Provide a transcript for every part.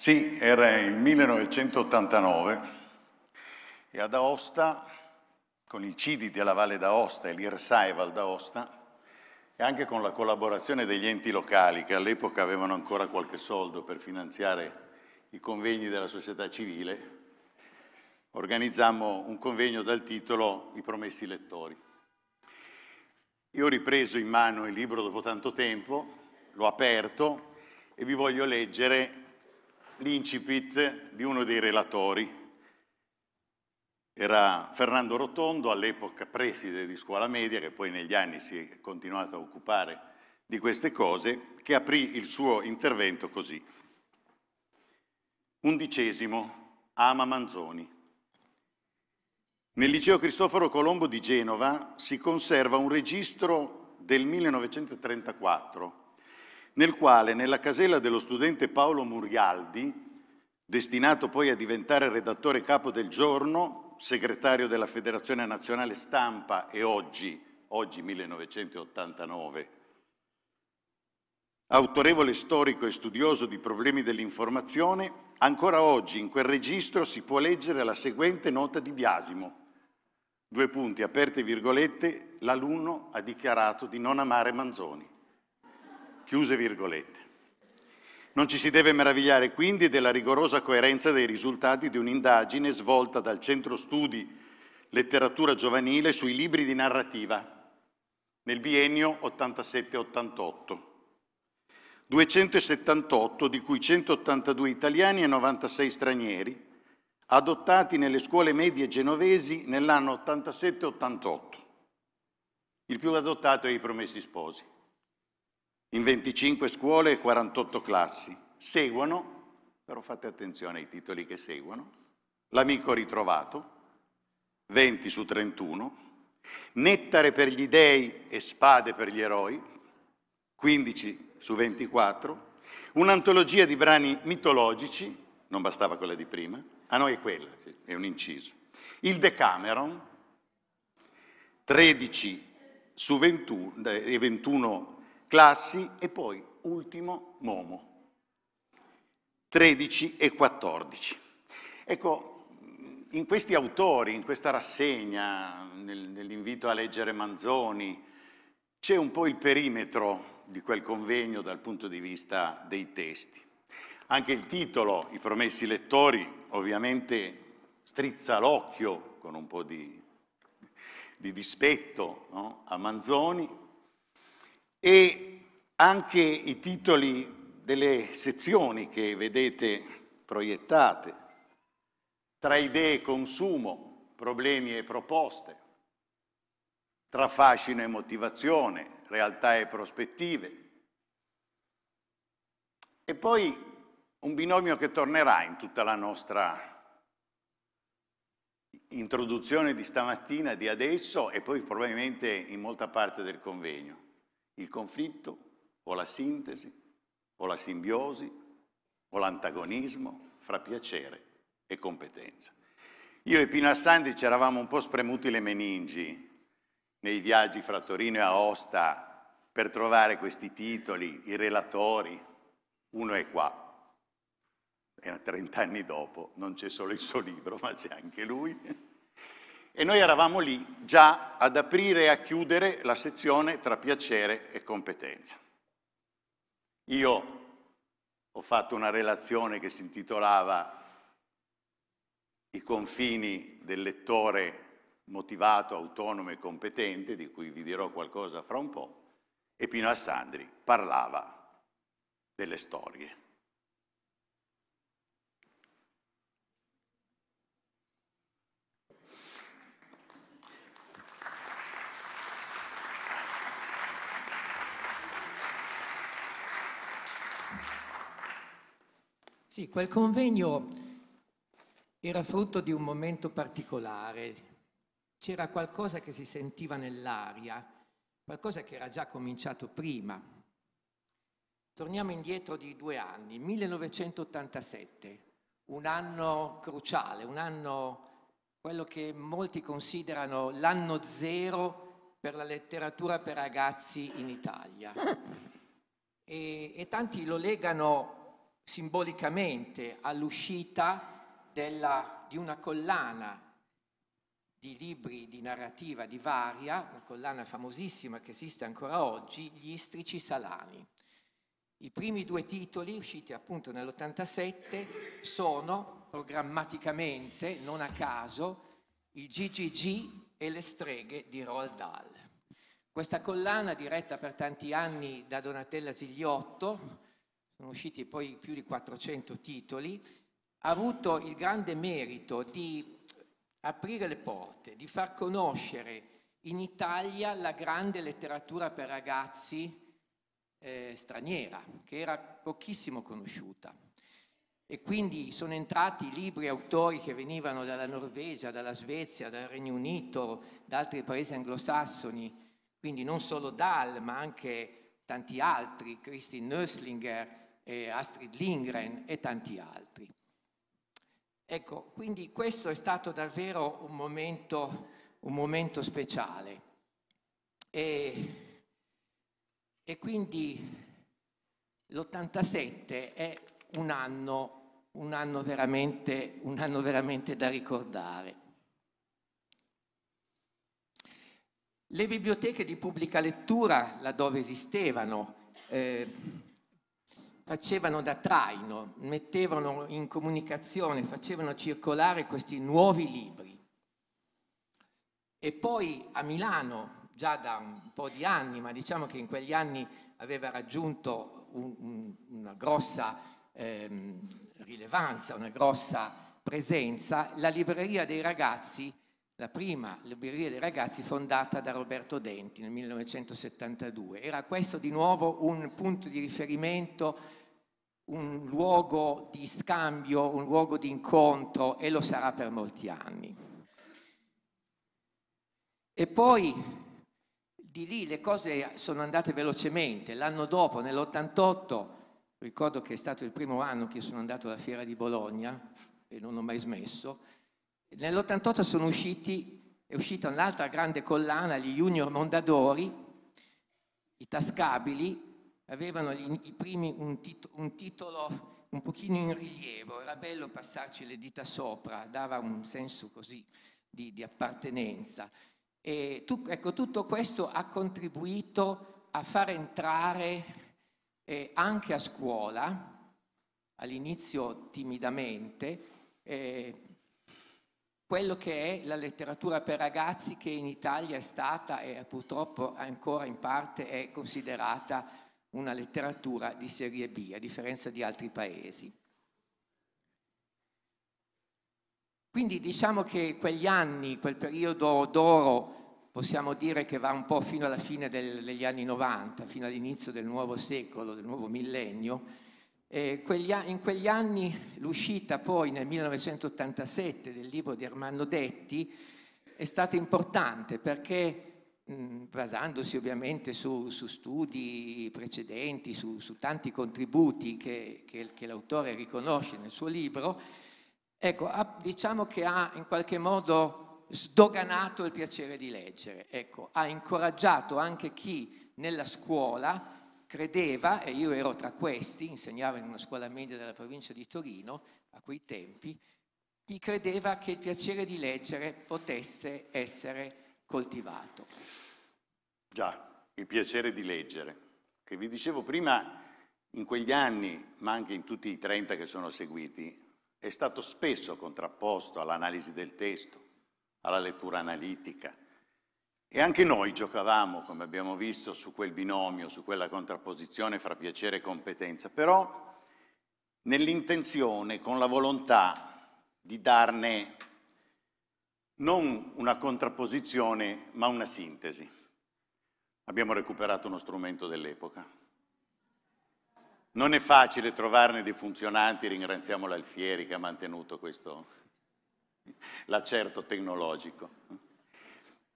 Sì, era il 1989 e ad Aosta, con i CIDI della Valle d'Aosta e l'IRSAEVAL d'Aosta, e anche con la collaborazione degli enti locali che all'epoca avevano ancora qualche soldo per finanziare i convegni della società civile, organizzammo un convegno dal titolo I promessi lettori. Io ho ripreso in mano il libro dopo tanto tempo, l'ho aperto e vi voglio leggere l'incipit di uno dei relatori. Era Fernando Rotondo, all'epoca preside di scuola media, che poi negli anni si è continuato a occupare di queste cose, che aprì il suo intervento così. Undicesimo, ama Manzoni. Nel liceo Cristoforo Colombo di Genova si conserva un registro del 1934 nel quale nella casella dello studente Paolo Murialdi, destinato poi a diventare redattore capo del giorno, segretario della Federazione Nazionale Stampa e oggi, oggi 1989, autorevole storico e studioso di problemi dell'informazione, ancora oggi in quel registro si può leggere la seguente nota di biasimo. Due punti, aperte virgolette, l'alunno ha dichiarato di non amare Manzoni. Chiuse virgolette. Non ci si deve meravigliare quindi della rigorosa coerenza dei risultati di un'indagine svolta dal Centro Studi Letteratura Giovanile sui libri di narrativa nel biennio 87-88. 278, di cui 182 italiani e 96 stranieri, adottati nelle scuole medie genovesi nell'anno 87-88. Il più adottato è i Promessi Sposi in 25 scuole e 48 classi. Seguono, però fate attenzione ai titoli che seguono, L'amico ritrovato, 20 su 31, Nettare per gli dei e spade per gli eroi, 15 su 24, un'antologia di brani mitologici, non bastava quella di prima, a noi è quella, è un inciso. Il Decameron, 13 su 21 e 21 classi e poi ultimo Momo, 13 e 14. Ecco, in questi autori, in questa rassegna, nel, nell'invito a leggere Manzoni, c'è un po' il perimetro di quel convegno dal punto di vista dei testi. Anche il titolo, I promessi lettori, ovviamente strizza l'occhio con un po' di, di dispetto no? a Manzoni, e anche i titoli delle sezioni che vedete proiettate, tra idee e consumo, problemi e proposte, tra fascino e motivazione, realtà e prospettive. E poi un binomio che tornerà in tutta la nostra introduzione di stamattina, di adesso e poi probabilmente in molta parte del convegno il conflitto o la sintesi o la simbiosi o l'antagonismo fra piacere e competenza. Io e Pino Assandi ci eravamo un po' spremuti le meningi nei viaggi fra Torino e Aosta per trovare questi titoli, i relatori. Uno è qua, e 30 anni dopo non c'è solo il suo libro, ma c'è anche lui e noi eravamo lì già ad aprire e a chiudere la sezione tra piacere e competenza. Io ho fatto una relazione che si intitolava I confini del lettore motivato, autonomo e competente, di cui vi dirò qualcosa fra un po', e Pino Assandri parlava delle storie. Sì, quel convegno era frutto di un momento particolare. C'era qualcosa che si sentiva nell'aria, qualcosa che era già cominciato prima. Torniamo indietro di due anni, 1987, un anno cruciale, un anno, quello che molti considerano l'anno zero per la letteratura per ragazzi in Italia. E, e tanti lo legano simbolicamente all'uscita della, di una collana di libri di narrativa di Varia, una collana famosissima che esiste ancora oggi, Gli Istrici Salani. I primi due titoli, usciti appunto nell'87, sono programmaticamente, non a caso, i GGG e le streghe di Roald Dahl. Questa collana, diretta per tanti anni da Donatella Sigliotto, sono usciti poi più di 400 titoli, ha avuto il grande merito di aprire le porte, di far conoscere in Italia la grande letteratura per ragazzi eh, straniera, che era pochissimo conosciuta. E quindi sono entrati libri e autori che venivano dalla Norvegia, dalla Svezia, dal Regno Unito, da altri paesi anglosassoni, quindi non solo Dahl, ma anche tanti altri, Christine Nöslinger, eh, Astrid Lindgren e tanti altri. Ecco, quindi questo è stato davvero un momento, un momento speciale. E, e quindi l'87 è un anno, un, anno un anno, veramente, da ricordare. Le biblioteche di pubblica lettura, laddove esistevano, eh, facevano da traino, mettevano in comunicazione, facevano circolare questi nuovi libri. E poi a Milano, già da un po' di anni, ma diciamo che in quegli anni aveva raggiunto un, un, una grossa ehm, rilevanza, una grossa presenza, la libreria dei ragazzi, la prima libreria dei ragazzi fondata da Roberto Denti nel 1972. Era questo di nuovo un punto di riferimento un luogo di scambio, un luogo di incontro e lo sarà per molti anni. E poi di lì le cose sono andate velocemente. L'anno dopo, nell'88, ricordo che è stato il primo anno che sono andato alla fiera di Bologna e non ho mai smesso, nell'88 sono usciti, è uscita un'altra grande collana, gli Junior Mondadori, i Tascabili, avevano i primi un, tito, un titolo un pochino in rilievo, era bello passarci le dita sopra, dava un senso così di, di appartenenza. E tu, ecco, tutto questo ha contribuito a far entrare eh, anche a scuola, all'inizio timidamente, eh, quello che è la letteratura per ragazzi che in Italia è stata e purtroppo ancora in parte è considerata una letteratura di serie B, a differenza di altri paesi. Quindi diciamo che quegli anni, quel periodo d'oro, possiamo dire che va un po' fino alla fine del, degli anni 90, fino all'inizio del nuovo secolo, del nuovo millennio, eh, quegli, in quegli anni l'uscita poi nel 1987 del libro di Armando Detti è stata importante perché Mm, basandosi ovviamente su, su studi precedenti, su, su, tanti contributi che, che, che l'autore riconosce nel suo libro, ecco, ha, diciamo che ha in qualche modo sdoganato il piacere di leggere, ecco, ha incoraggiato anche chi nella scuola credeva, e io ero tra questi, insegnavo in una scuola media della provincia di Torino a quei tempi, chi credeva che il piacere di leggere potesse essere coltivato. Già, il piacere di leggere, che vi dicevo prima, in quegli anni, ma anche in tutti i 30 che sono seguiti, è stato spesso contrapposto all'analisi del testo, alla lettura analitica. E anche noi giocavamo, come abbiamo visto, su quel binomio, su quella contrapposizione fra piacere e competenza, però nell'intenzione, con la volontà di darne non una contrapposizione ma una sintesi. Abbiamo recuperato uno strumento dell'epoca. Non è facile trovarne dei funzionanti, ringraziamo l'Alfieri che ha mantenuto questo l'accerto tecnologico.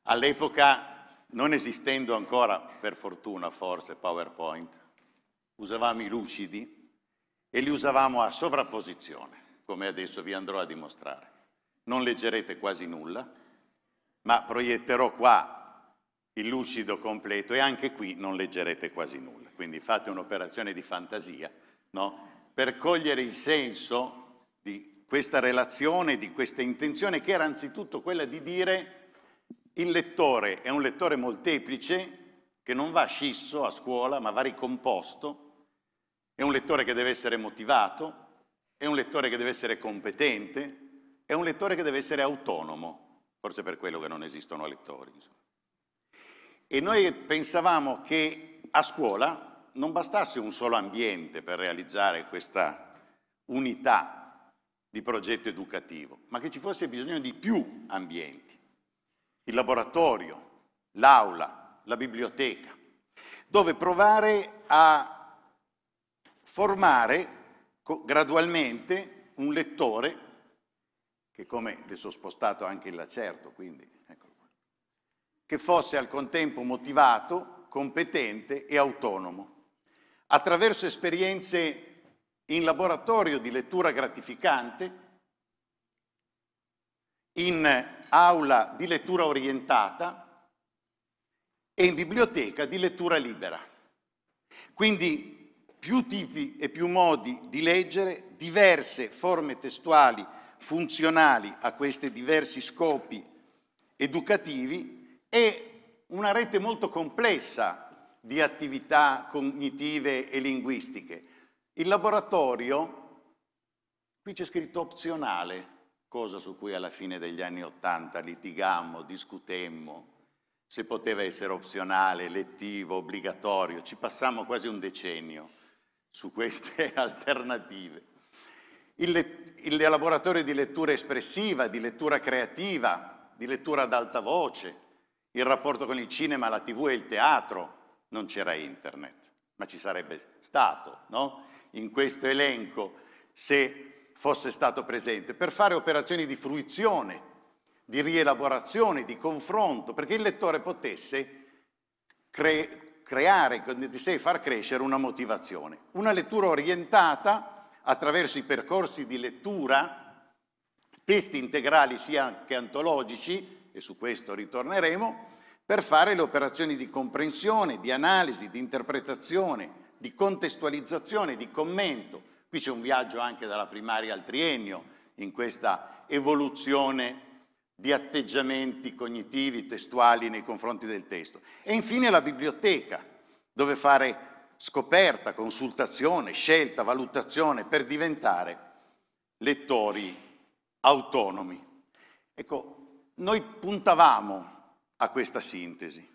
All'epoca, non esistendo ancora, per fortuna forse, PowerPoint, usavamo i lucidi e li usavamo a sovrapposizione, come adesso vi andrò a dimostrare non leggerete quasi nulla, ma proietterò qua il lucido completo e anche qui non leggerete quasi nulla. Quindi fate un'operazione di fantasia, no? Per cogliere il senso di questa relazione, di questa intenzione, che era anzitutto quella di dire il lettore è un lettore molteplice che non va scisso a scuola, ma va ricomposto, è un lettore che deve essere motivato, è un lettore che deve essere competente, è un lettore che deve essere autonomo, forse per quello che non esistono lettori. Insomma. E noi pensavamo che a scuola non bastasse un solo ambiente per realizzare questa unità di progetto educativo, ma che ci fosse bisogno di più ambienti, il laboratorio, l'aula, la biblioteca, dove provare a formare gradualmente un lettore che come adesso ho spostato anche il lacerto, quindi, eccolo qua, che fosse al contempo motivato, competente e autonomo. Attraverso esperienze in laboratorio di lettura gratificante, in aula di lettura orientata e in biblioteca di lettura libera. Quindi più tipi e più modi di leggere, diverse forme testuali funzionali a questi diversi scopi educativi e una rete molto complessa di attività cognitive e linguistiche. Il laboratorio, qui c'è scritto opzionale, cosa su cui alla fine degli anni Ottanta litigammo, discutemmo, se poteva essere opzionale, elettivo, obbligatorio, ci passammo quasi un decennio su queste alternative il, laboratorio di lettura espressiva, di lettura creativa, di lettura ad alta voce, il rapporto con il cinema, la tv e il teatro. Non c'era internet, ma ci sarebbe stato, no? In questo elenco, se fosse stato presente, per fare operazioni di fruizione, di rielaborazione, di confronto, perché il lettore potesse cre creare di sé, far crescere una motivazione. Una lettura orientata attraverso i percorsi di lettura, testi integrali sia che antologici, e su questo ritorneremo, per fare le operazioni di comprensione, di analisi, di interpretazione, di contestualizzazione, di commento. Qui c'è un viaggio anche dalla primaria al triennio in questa evoluzione di atteggiamenti cognitivi, testuali nei confronti del testo. E infine la biblioteca, dove fare scoperta, consultazione, scelta, valutazione per diventare lettori autonomi. Ecco, noi puntavamo a questa sintesi.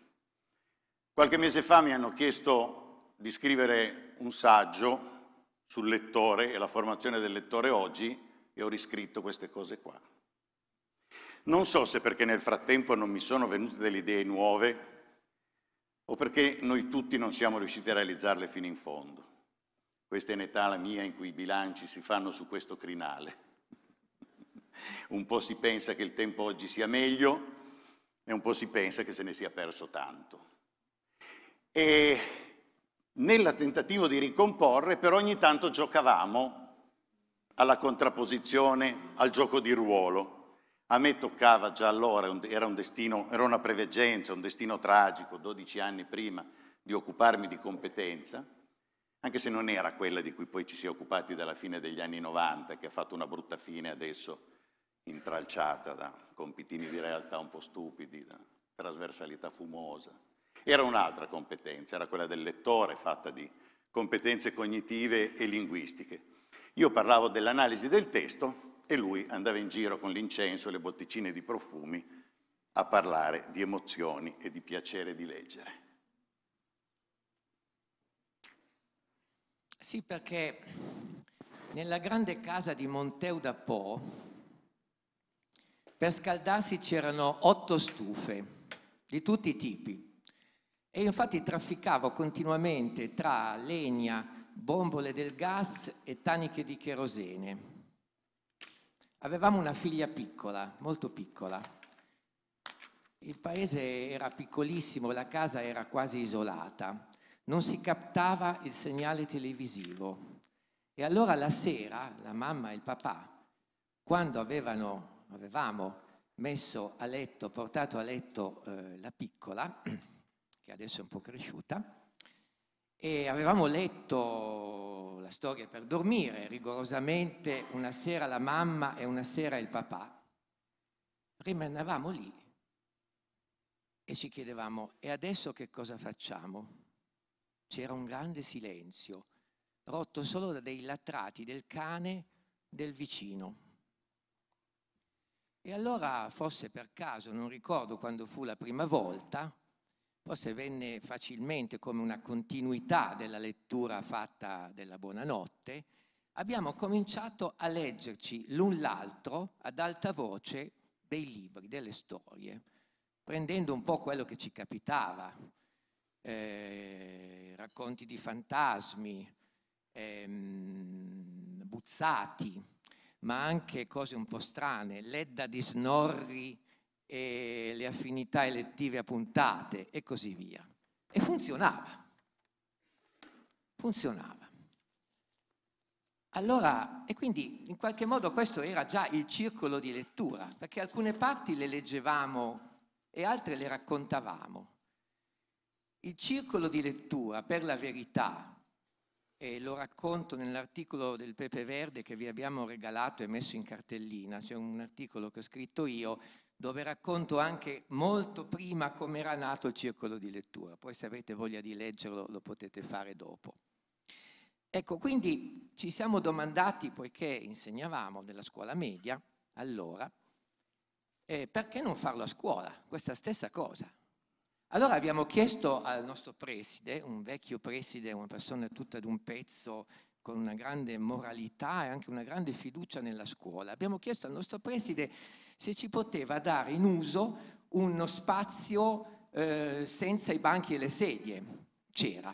Qualche mese fa mi hanno chiesto di scrivere un saggio sul lettore e la formazione del lettore oggi e ho riscritto queste cose qua. Non so se perché nel frattempo non mi sono venute delle idee nuove o perché noi tutti non siamo riusciti a realizzarle fino in fondo. Questa è un'età la mia in cui i bilanci si fanno su questo crinale. un po' si pensa che il tempo oggi sia meglio e un po' si pensa che se ne sia perso tanto. E nel tentativo di ricomporre, però ogni tanto giocavamo alla contrapposizione, al gioco di ruolo. A me toccava già allora, era, un destino, era una preveggenza, un destino tragico, 12 anni prima, di occuparmi di competenza, anche se non era quella di cui poi ci si è occupati dalla fine degli anni 90, che ha fatto una brutta fine adesso, intralciata da compitini di realtà un po' stupidi, da trasversalità fumosa. Era un'altra competenza, era quella del lettore, fatta di competenze cognitive e linguistiche. Io parlavo dell'analisi del testo, e lui andava in giro con l'incenso e le botticine di profumi a parlare di emozioni e di piacere di leggere. Sì, perché nella grande casa di Monteu da Po per scaldarsi c'erano otto stufe di tutti i tipi. E infatti trafficavo continuamente tra legna, bombole del gas e taniche di cherosene. Avevamo una figlia piccola, molto piccola. Il paese era piccolissimo, la casa era quasi isolata, non si captava il segnale televisivo. E allora la sera la mamma e il papà, quando avevano, avevamo messo a letto, portato a letto eh, la piccola, che adesso è un po' cresciuta, e avevamo letto la storia per dormire rigorosamente una sera la mamma e una sera il papà. Rimanevamo lì e ci chiedevamo e adesso che cosa facciamo? C'era un grande silenzio, rotto solo da dei latrati del cane del vicino. E allora, forse per caso, non ricordo quando fu la prima volta, poi se venne facilmente come una continuità della lettura fatta della buonanotte, abbiamo cominciato a leggerci l'un l'altro ad alta voce dei libri, delle storie, prendendo un po' quello che ci capitava, eh, racconti di fantasmi, ehm, buzzati, ma anche cose un po' strane, ledda di snorri e le affinità elettive a puntate e così via. E funzionava. Funzionava. Allora, e quindi in qualche modo questo era già il circolo di lettura, perché alcune parti le leggevamo e altre le raccontavamo. Il circolo di lettura, per la verità, e lo racconto nell'articolo del Pepe Verde che vi abbiamo regalato e messo in cartellina, c'è un articolo che ho scritto io, dove racconto anche molto prima come era nato il circolo di lettura. Poi se avete voglia di leggerlo lo potete fare dopo. Ecco, quindi ci siamo domandati, poiché insegnavamo nella scuola media, allora, eh, perché non farlo a scuola? Questa stessa cosa. Allora abbiamo chiesto al nostro preside, un vecchio preside, una persona tutta d'un pezzo, con una grande moralità e anche una grande fiducia nella scuola, abbiamo chiesto al nostro preside se ci poteva dare in uso uno spazio eh, senza i banchi e le sedie. C'era.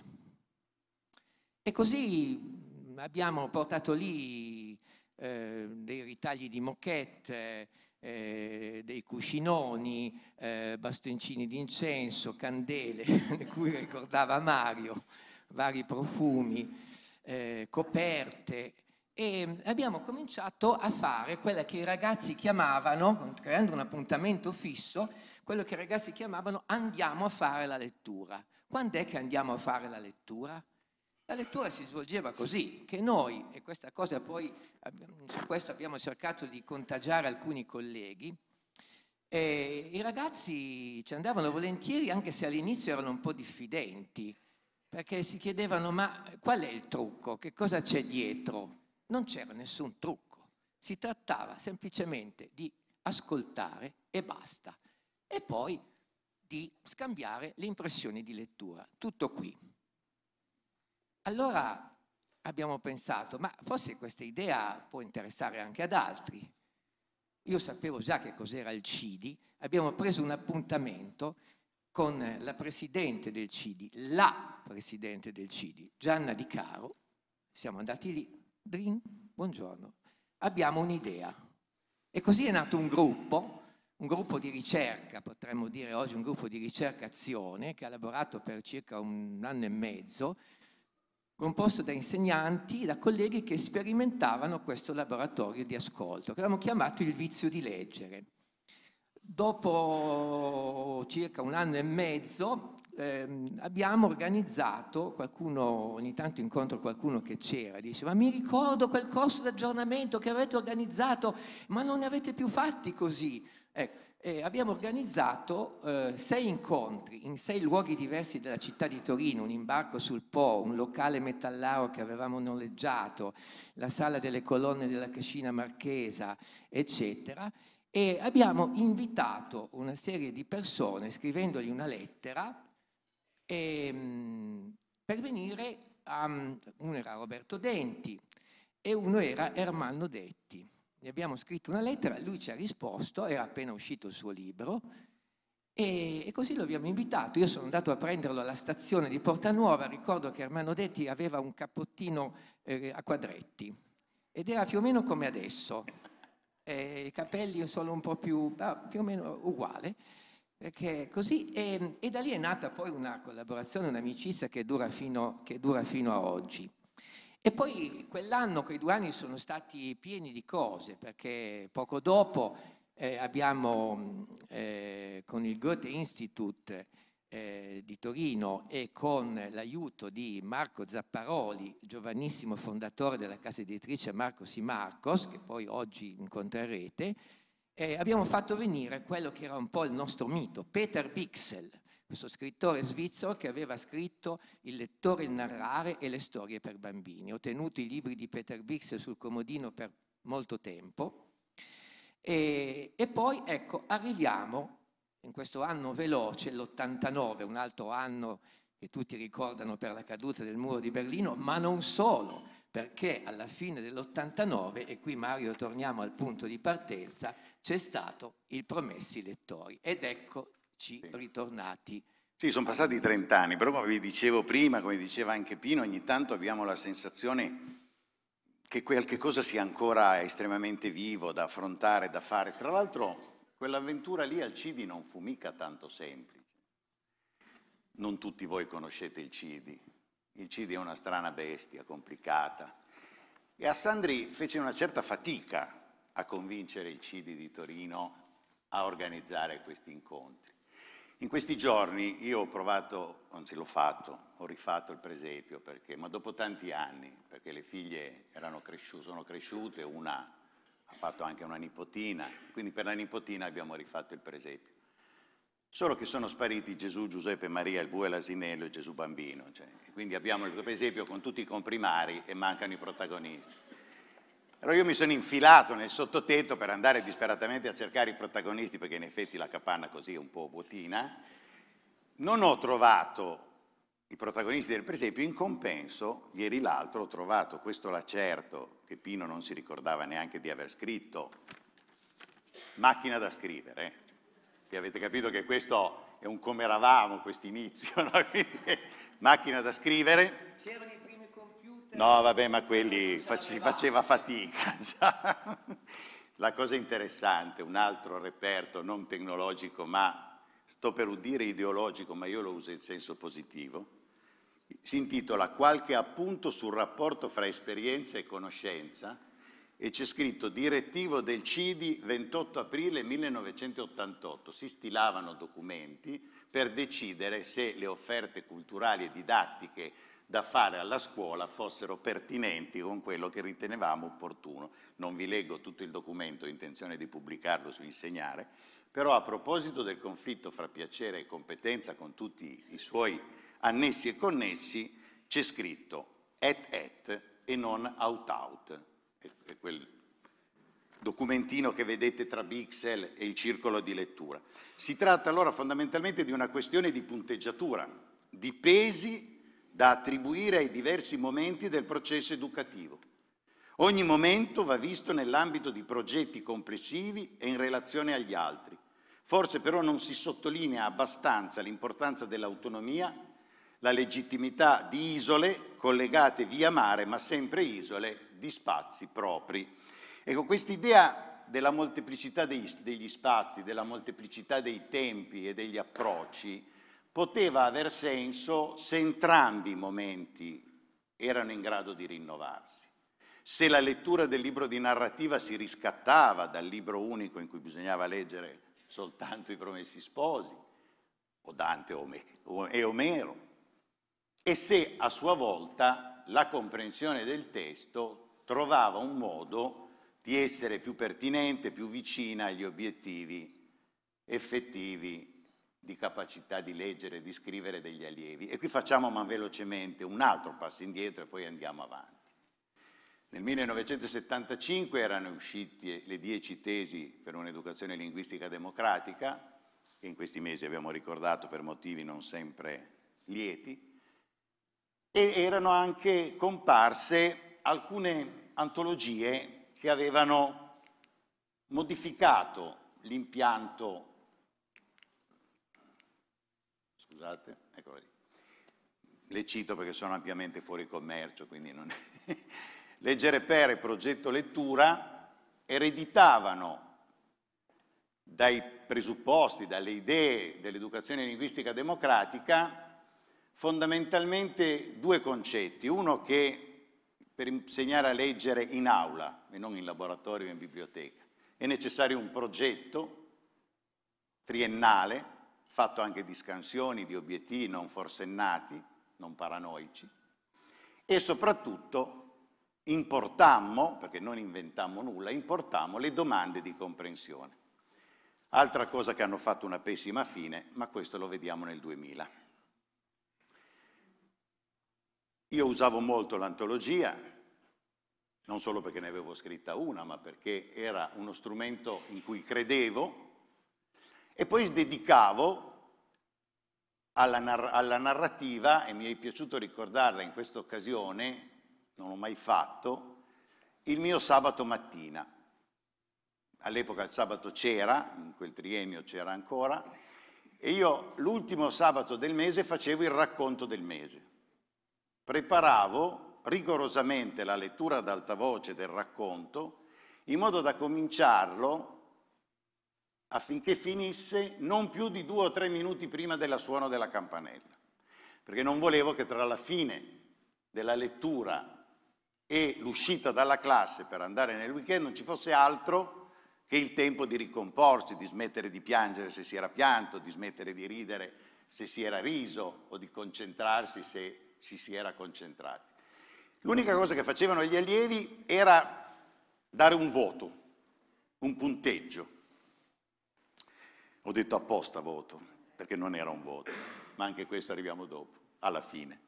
E così abbiamo portato lì eh, dei ritagli di moquette, eh, dei cuscinoni, eh, bastoncini d'incenso, candele, di cui ricordava Mario, vari profumi, eh, coperte, e abbiamo cominciato a fare quella che i ragazzi chiamavano, creando un appuntamento fisso, quello che i ragazzi chiamavano andiamo a fare la lettura. Quando è che andiamo a fare la lettura? La lettura si svolgeva così, che noi, e questa cosa poi, su questo abbiamo cercato di contagiare alcuni colleghi, i ragazzi ci andavano volentieri anche se all'inizio erano un po' diffidenti, perché si chiedevano ma qual è il trucco, che cosa c'è dietro? non c'era nessun trucco, si trattava semplicemente di ascoltare e basta, e poi di scambiare le impressioni di lettura. Tutto qui. Allora abbiamo pensato, ma forse questa idea può interessare anche ad altri. Io sapevo già che cos'era il CIDI, abbiamo preso un appuntamento con la presidente del CIDI, la presidente del CIDI, Gianna Di Caro, siamo andati lì, Drin, buongiorno. Abbiamo un'idea. E così è nato un gruppo, un gruppo di ricerca, potremmo dire oggi un gruppo di ricerca-azione, che ha lavorato per circa un anno e mezzo, composto da insegnanti, e da colleghi che sperimentavano questo laboratorio di ascolto, che avevamo chiamato il vizio di leggere. Dopo circa un anno e mezzo ehm, abbiamo organizzato, qualcuno, ogni tanto incontro qualcuno che c'era, dice ma mi ricordo quel corso di aggiornamento che avete organizzato, ma non ne avete più fatti così. Ecco, eh, abbiamo organizzato eh, sei incontri in sei luoghi diversi della città di Torino, un imbarco sul Po, un locale metallaro che avevamo noleggiato, la sala delle colonne della Cascina Marchesa, eccetera e abbiamo invitato una serie di persone scrivendogli una lettera ehm, per venire a, mm, uno era Roberto Denti e uno era Ermanno Detti. Gli abbiamo scritto una lettera, lui ci ha risposto, era appena uscito il suo libro e, e così lo abbiamo invitato. Io sono andato a prenderlo alla stazione di Porta Nuova, ricordo che Ermanno Detti aveva un cappottino eh, a quadretti ed era più o meno come adesso eh, i capelli sono un po' più, ah, più o meno uguale, perché così, e, e, da lì è nata poi una collaborazione, un'amicizia che dura fino, che dura fino a oggi. E poi quell'anno, quei due anni sono stati pieni di cose, perché poco dopo eh, abbiamo eh, con il Goethe Institute eh, di Torino e con l'aiuto di Marco Zapparoli, giovanissimo fondatore della casa editrice Marcos I Marcos, che poi oggi incontrerete, eh, abbiamo fatto venire quello che era un po' il nostro mito, Peter Bixel, questo scrittore svizzero che aveva scritto Il lettore, il narrare e le storie per bambini. Ho tenuto i libri di Peter Bixel sul comodino per molto tempo. E, e poi, ecco, arriviamo in questo anno veloce, l'89, un altro anno che tutti ricordano per la caduta del muro di Berlino, ma non solo, perché alla fine dell'89, e qui Mario torniamo al punto di partenza, c'è stato il Promessi Lettori ed eccoci ritornati. Sì, sono passati 30 anni, però come vi dicevo prima, come diceva anche Pino, ogni tanto abbiamo la sensazione che qualche cosa sia ancora estremamente vivo da affrontare, da fare. Tra l'altro Quell'avventura lì al Cidi non fu mica tanto semplice. Non tutti voi conoscete il Cidi. Il Cidi è una strana bestia, complicata. E Assandri fece una certa fatica a convincere il Cidi di Torino a organizzare questi incontri. In questi giorni io ho provato, anzi l'ho fatto, ho rifatto il presepio, perché, ma dopo tanti anni, perché le figlie erano cresciute, sono cresciute, una ha fatto anche una nipotina, quindi per la nipotina abbiamo rifatto il presepio. Solo che sono spariti Gesù, Giuseppe, Maria, il bue, l'asinello e Gesù bambino. Cioè, quindi abbiamo il presepio con tutti i comprimari e mancano i protagonisti. Allora io mi sono infilato nel sottotetto per andare disperatamente a cercare i protagonisti, perché in effetti la capanna così è un po' vuotina. Non ho trovato i protagonisti del presepio, in compenso, ieri l'altro ho trovato questo lacerto che Pino non si ricordava neanche di aver scritto, macchina da scrivere. Eh. E avete capito che questo è un come eravamo, questo inizio, no? macchina da scrivere. C'erano i primi computer. No, vabbè, ma quelli fac- si faceva fatica. La cosa interessante, un altro reperto non tecnologico, ma sto per dire ideologico, ma io lo uso in senso positivo, si intitola Qualche appunto sul rapporto fra esperienza e conoscenza e c'è scritto direttivo del CIDI 28 aprile 1988. Si stilavano documenti per decidere se le offerte culturali e didattiche da fare alla scuola fossero pertinenti con quello che ritenevamo opportuno. Non vi leggo tutto il documento, ho intenzione di pubblicarlo su Insegnare, però a proposito del conflitto fra piacere e competenza con tutti i suoi annessi e connessi, c'è scritto et et e non out out. È, quel documentino che vedete tra Bixel e il circolo di lettura. Si tratta allora fondamentalmente di una questione di punteggiatura, di pesi da attribuire ai diversi momenti del processo educativo. Ogni momento va visto nell'ambito di progetti complessivi e in relazione agli altri. Forse però non si sottolinea abbastanza l'importanza dell'autonomia la legittimità di isole collegate via mare, ma sempre isole di spazi propri. Ecco, quest'idea della molteplicità degli spazi, della molteplicità dei tempi e degli approcci, poteva aver senso se entrambi i momenti erano in grado di rinnovarsi. Se la lettura del libro di narrativa si riscattava dal libro unico in cui bisognava leggere soltanto i promessi sposi, o Dante e Omero, e se a sua volta la comprensione del testo trovava un modo di essere più pertinente, più vicina agli obiettivi effettivi di capacità di leggere e di scrivere degli allievi. E qui facciamo ma velocemente un altro passo indietro e poi andiamo avanti. Nel 1975 erano uscite le dieci tesi per un'educazione linguistica democratica, che in questi mesi abbiamo ricordato per motivi non sempre lieti, e erano anche comparse alcune antologie che avevano modificato l'impianto, scusate, eccolo lì, le cito perché sono ampiamente fuori commercio, quindi non... è Leggere per e Progetto Lettura ereditavano dai presupposti, dalle idee dell'educazione linguistica democratica fondamentalmente due concetti. Uno che per insegnare a leggere in aula e non in laboratorio o in biblioteca è necessario un progetto triennale, fatto anche di scansioni, di obiettivi non forsennati, non paranoici, e soprattutto importammo, perché non inventammo nulla, importammo le domande di comprensione. Altra cosa che hanno fatto una pessima fine, ma questo lo vediamo nel 2000. Io usavo molto l'antologia, non solo perché ne avevo scritta una, ma perché era uno strumento in cui credevo, e poi dedicavo alla, nar- alla narrativa, e mi è piaciuto ricordarla in questa occasione, non l'ho mai fatto, il mio sabato mattina. All'epoca il sabato c'era, in quel triennio c'era ancora, e io l'ultimo sabato del mese facevo il racconto del mese preparavo rigorosamente la lettura ad alta voce del racconto in modo da cominciarlo affinché finisse non più di due o tre minuti prima del suono della campanella, perché non volevo che tra la fine della lettura e l'uscita dalla classe per andare nel weekend non ci fosse altro che il tempo di ricomporsi, di smettere di piangere se si era pianto, di smettere di ridere se si era riso o di concentrarsi se si, si era concentrati. L'unica cosa che facevano gli allievi era dare un voto, un punteggio. Ho detto apposta voto, perché non era un voto, ma anche questo arriviamo dopo, alla fine,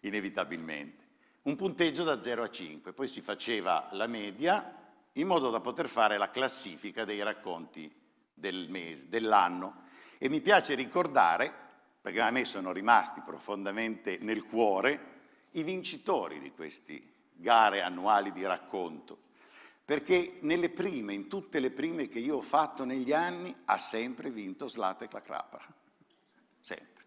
inevitabilmente. Un punteggio da 0 a 5, poi si faceva la media in modo da poter fare la classifica dei racconti del mese, dell'anno. E mi piace ricordare perché a me sono rimasti profondamente nel cuore i vincitori di queste gare annuali di racconto, perché nelle prime, in tutte le prime che io ho fatto negli anni, ha sempre vinto Slatek la Crapra, sempre.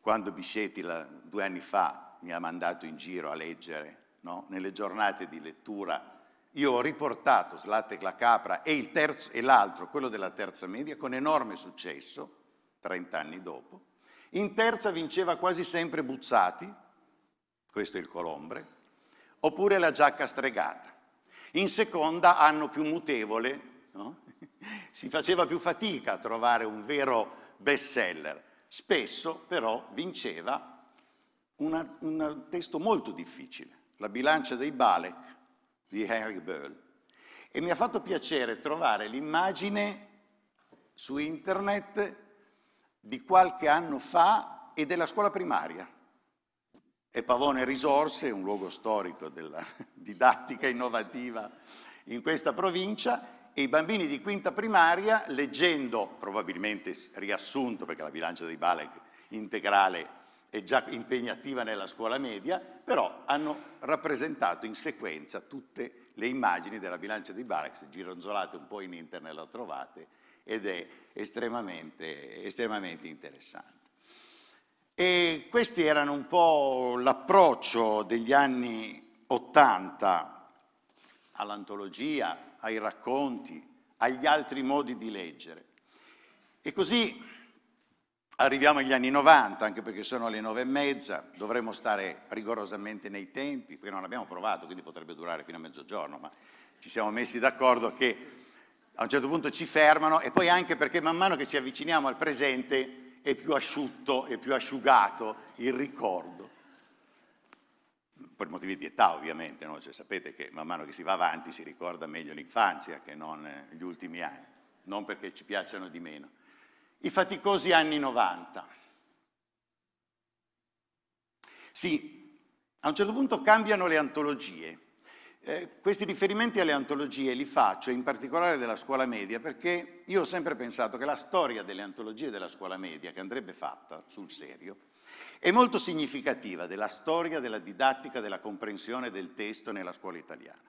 Quando Biscetti la, due anni fa mi ha mandato in giro a leggere, no? nelle giornate di lettura io ho riportato Slatek la Capra e, terzo, e l'altro, quello della terza media, con enorme successo, 30 anni dopo, in terza vinceva quasi sempre Buzzati, questo è il colombre, oppure la giacca stregata. In seconda, anno più mutevole, no? si faceva più fatica a trovare un vero bestseller. Spesso però vinceva un testo molto difficile, La bilancia dei Balek di Henry Böll. E mi ha fatto piacere trovare l'immagine su internet di qualche anno fa e della scuola primaria. E Pavone Risorse, un luogo storico della didattica innovativa in questa provincia, e i bambini di quinta primaria, leggendo, probabilmente riassunto, perché la bilancia dei Balek integrale è già impegnativa nella scuola media, però hanno rappresentato in sequenza tutte le immagini della bilancia dei Balek, se gironzolate un po' in internet la trovate, ed è estremamente, estremamente interessante. E questi erano un po' l'approccio degli anni 80 all'antologia, ai racconti, agli altri modi di leggere. E così arriviamo agli anni 90, anche perché sono le nove e mezza, dovremmo stare rigorosamente nei tempi, perché non abbiamo provato, quindi potrebbe durare fino a mezzogiorno, ma ci siamo messi d'accordo che a un certo punto ci fermano e poi anche perché man mano che ci avviciniamo al presente è più asciutto, e più asciugato il ricordo. Per motivi di età ovviamente, no? cioè, sapete che man mano che si va avanti si ricorda meglio l'infanzia che non eh, gli ultimi anni, non perché ci piacciono di meno. I faticosi anni 90. Sì, a un certo punto cambiano le antologie eh, questi riferimenti alle antologie li faccio in particolare della scuola media perché io ho sempre pensato che la storia delle antologie della scuola media, che andrebbe fatta sul serio, è molto significativa della storia della didattica della comprensione del testo nella scuola italiana.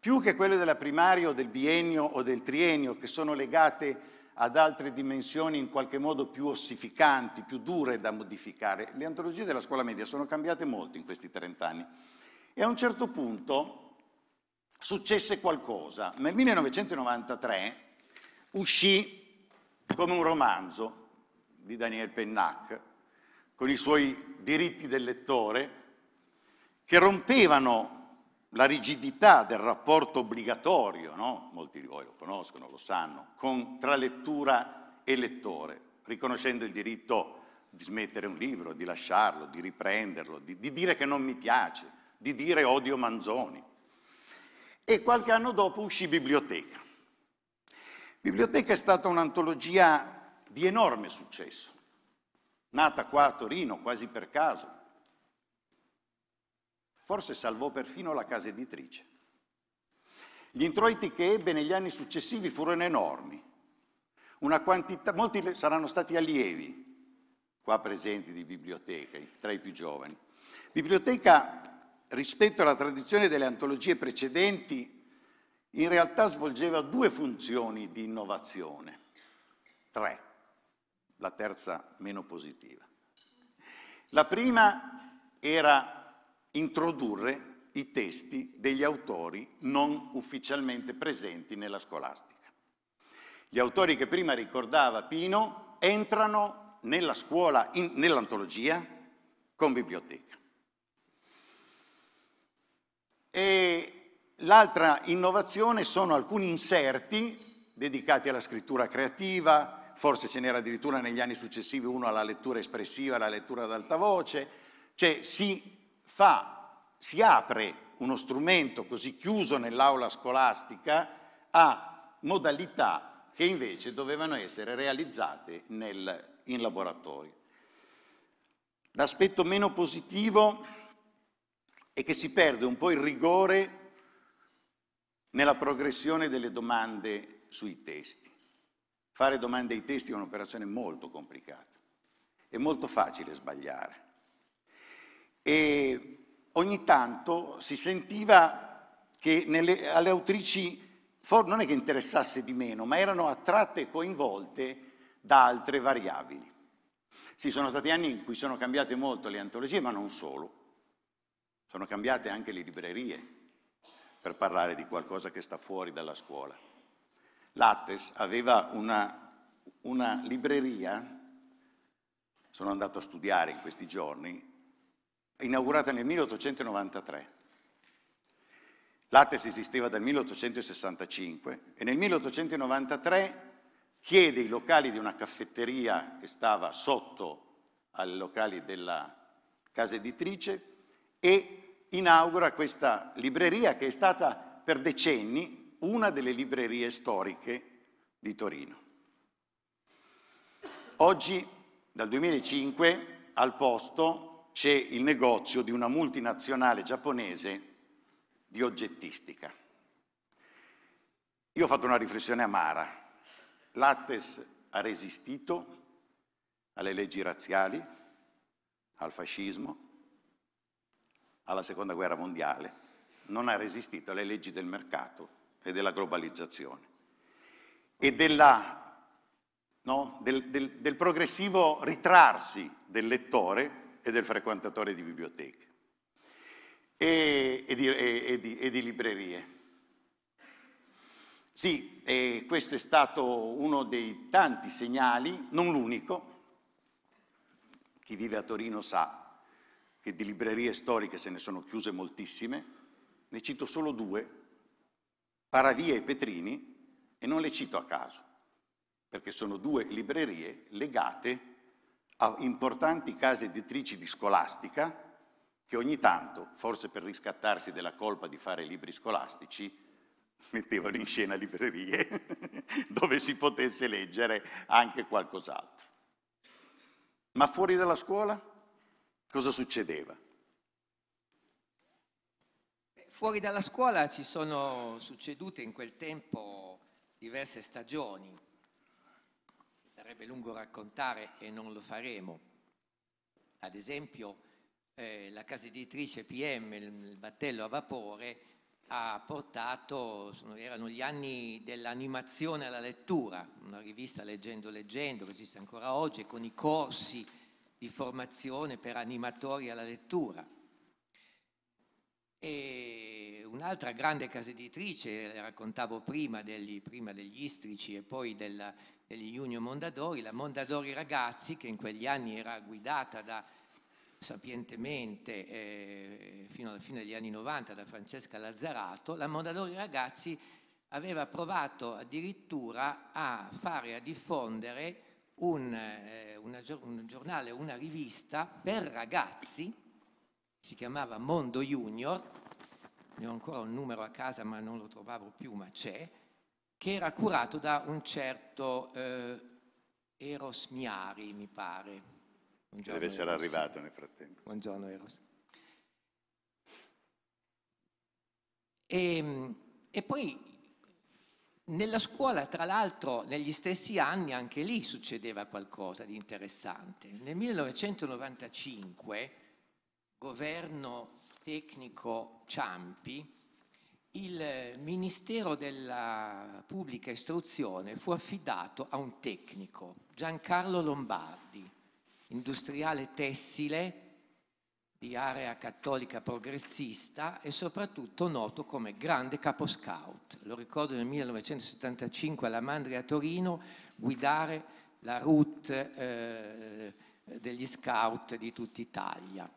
Più che quelle della primaria o del biennio o del triennio, che sono legate ad altre dimensioni in qualche modo più ossificanti, più dure da modificare, le antologie della scuola media sono cambiate molto in questi 30 anni. E a un certo punto successe qualcosa. Nel 1993 uscì come un romanzo di Daniel Pennac, con i suoi diritti del lettore, che rompevano la rigidità del rapporto obbligatorio, no? molti di voi lo conoscono, lo sanno, con, tra lettura e lettore, riconoscendo il diritto di smettere un libro, di lasciarlo, di riprenderlo, di, di dire che non mi piace, di dire odio Manzoni e qualche anno dopo uscì Biblioteca. Biblioteca è stata un'antologia di enorme successo, nata qua a Torino quasi per caso. Forse salvò perfino la casa editrice. Gli introiti che ebbe negli anni successivi furono enormi. Una quantità, molti saranno stati allievi qua presenti di biblioteca, tra i più giovani. Biblioteca rispetto alla tradizione delle antologie precedenti, in realtà svolgeva due funzioni di innovazione, tre, la terza meno positiva. La prima era introdurre i testi degli autori non ufficialmente presenti nella scolastica. Gli autori che prima ricordava Pino entrano nella scuola, nell'antologia, con biblioteca. E l'altra innovazione sono alcuni inserti dedicati alla scrittura creativa, forse ce n'era addirittura negli anni successivi uno alla lettura espressiva, alla lettura ad alta voce, cioè si fa, si apre uno strumento così chiuso nell'aula scolastica a modalità che invece dovevano essere realizzate nel, in laboratorio. L'aspetto meno positivo e che si perde un po' il rigore nella progressione delle domande sui testi. Fare domande ai testi è un'operazione molto complicata, è molto facile sbagliare. E ogni tanto si sentiva che nelle, alle autrici non è che interessasse di meno, ma erano attratte e coinvolte da altre variabili. Sì, sono stati anni in cui sono cambiate molto le antologie, ma non solo. Sono cambiate anche le librerie per parlare di qualcosa che sta fuori dalla scuola. Lattes aveva una, una libreria, sono andato a studiare in questi giorni, inaugurata nel 1893. Lattes esisteva dal 1865 e nel 1893 chiede i locali di una caffetteria che stava sotto ai locali della casa editrice e inaugura questa libreria che è stata per decenni una delle librerie storiche di Torino. Oggi, dal 2005, al posto c'è il negozio di una multinazionale giapponese di oggettistica. Io ho fatto una riflessione amara. Lattes ha resistito alle leggi razziali, al fascismo, alla Seconda Guerra Mondiale, non ha resistito alle leggi del mercato e della globalizzazione e della, no, del, del, del progressivo ritrarsi del lettore e del frequentatore di biblioteche e, e, di, e, di, e di librerie. Sì, eh, questo è stato uno dei tanti segnali, non l'unico, chi vive a Torino sa che di librerie storiche se ne sono chiuse moltissime, ne cito solo due, Paravia e Petrini, e non le cito a caso, perché sono due librerie legate a importanti case editrici di scolastica che ogni tanto, forse per riscattarsi della colpa di fare libri scolastici, mettevano in scena librerie dove si potesse leggere anche qualcos'altro. Ma fuori dalla scuola? cosa succedeva? Fuori dalla scuola ci sono succedute in quel tempo diverse stagioni, sarebbe lungo raccontare e non lo faremo. Ad esempio eh, la casa editrice PM, il battello a vapore, ha portato, sono, erano gli anni dell'animazione alla lettura, una rivista Leggendo Leggendo che esiste ancora oggi, con i corsi di formazione per animatori alla lettura. E un'altra grande casa editrice, raccontavo prima degli, prima degli Istrici e poi della, degli Junio Mondadori, la Mondadori Ragazzi, che in quegli anni era guidata da, sapientemente eh, fino alla fine degli anni 90 da Francesca Lazzarato, la Mondadori Ragazzi aveva provato addirittura a fare, a diffondere un, eh, una, un giornale, una rivista per ragazzi, si chiamava Mondo Junior, ne ho ancora un numero a casa ma non lo trovavo più, ma c'è, che era curato da un certo eh, Eros Miari, mi pare. Buongiorno, Deve essere Eros. arrivato nel frattempo. Buongiorno Eros. E, ehm, e poi nella scuola, tra l'altro, negli stessi anni anche lì succedeva qualcosa di interessante. Nel 1995, governo tecnico Ciampi, il Ministero della Pubblica Istruzione fu affidato a un tecnico, Giancarlo Lombardi, industriale tessile, di area cattolica progressista e soprattutto noto come grande capo scout. Lo ricordo nel 1975 alla Mandria a Torino guidare la route eh, degli scout di tutta Italia.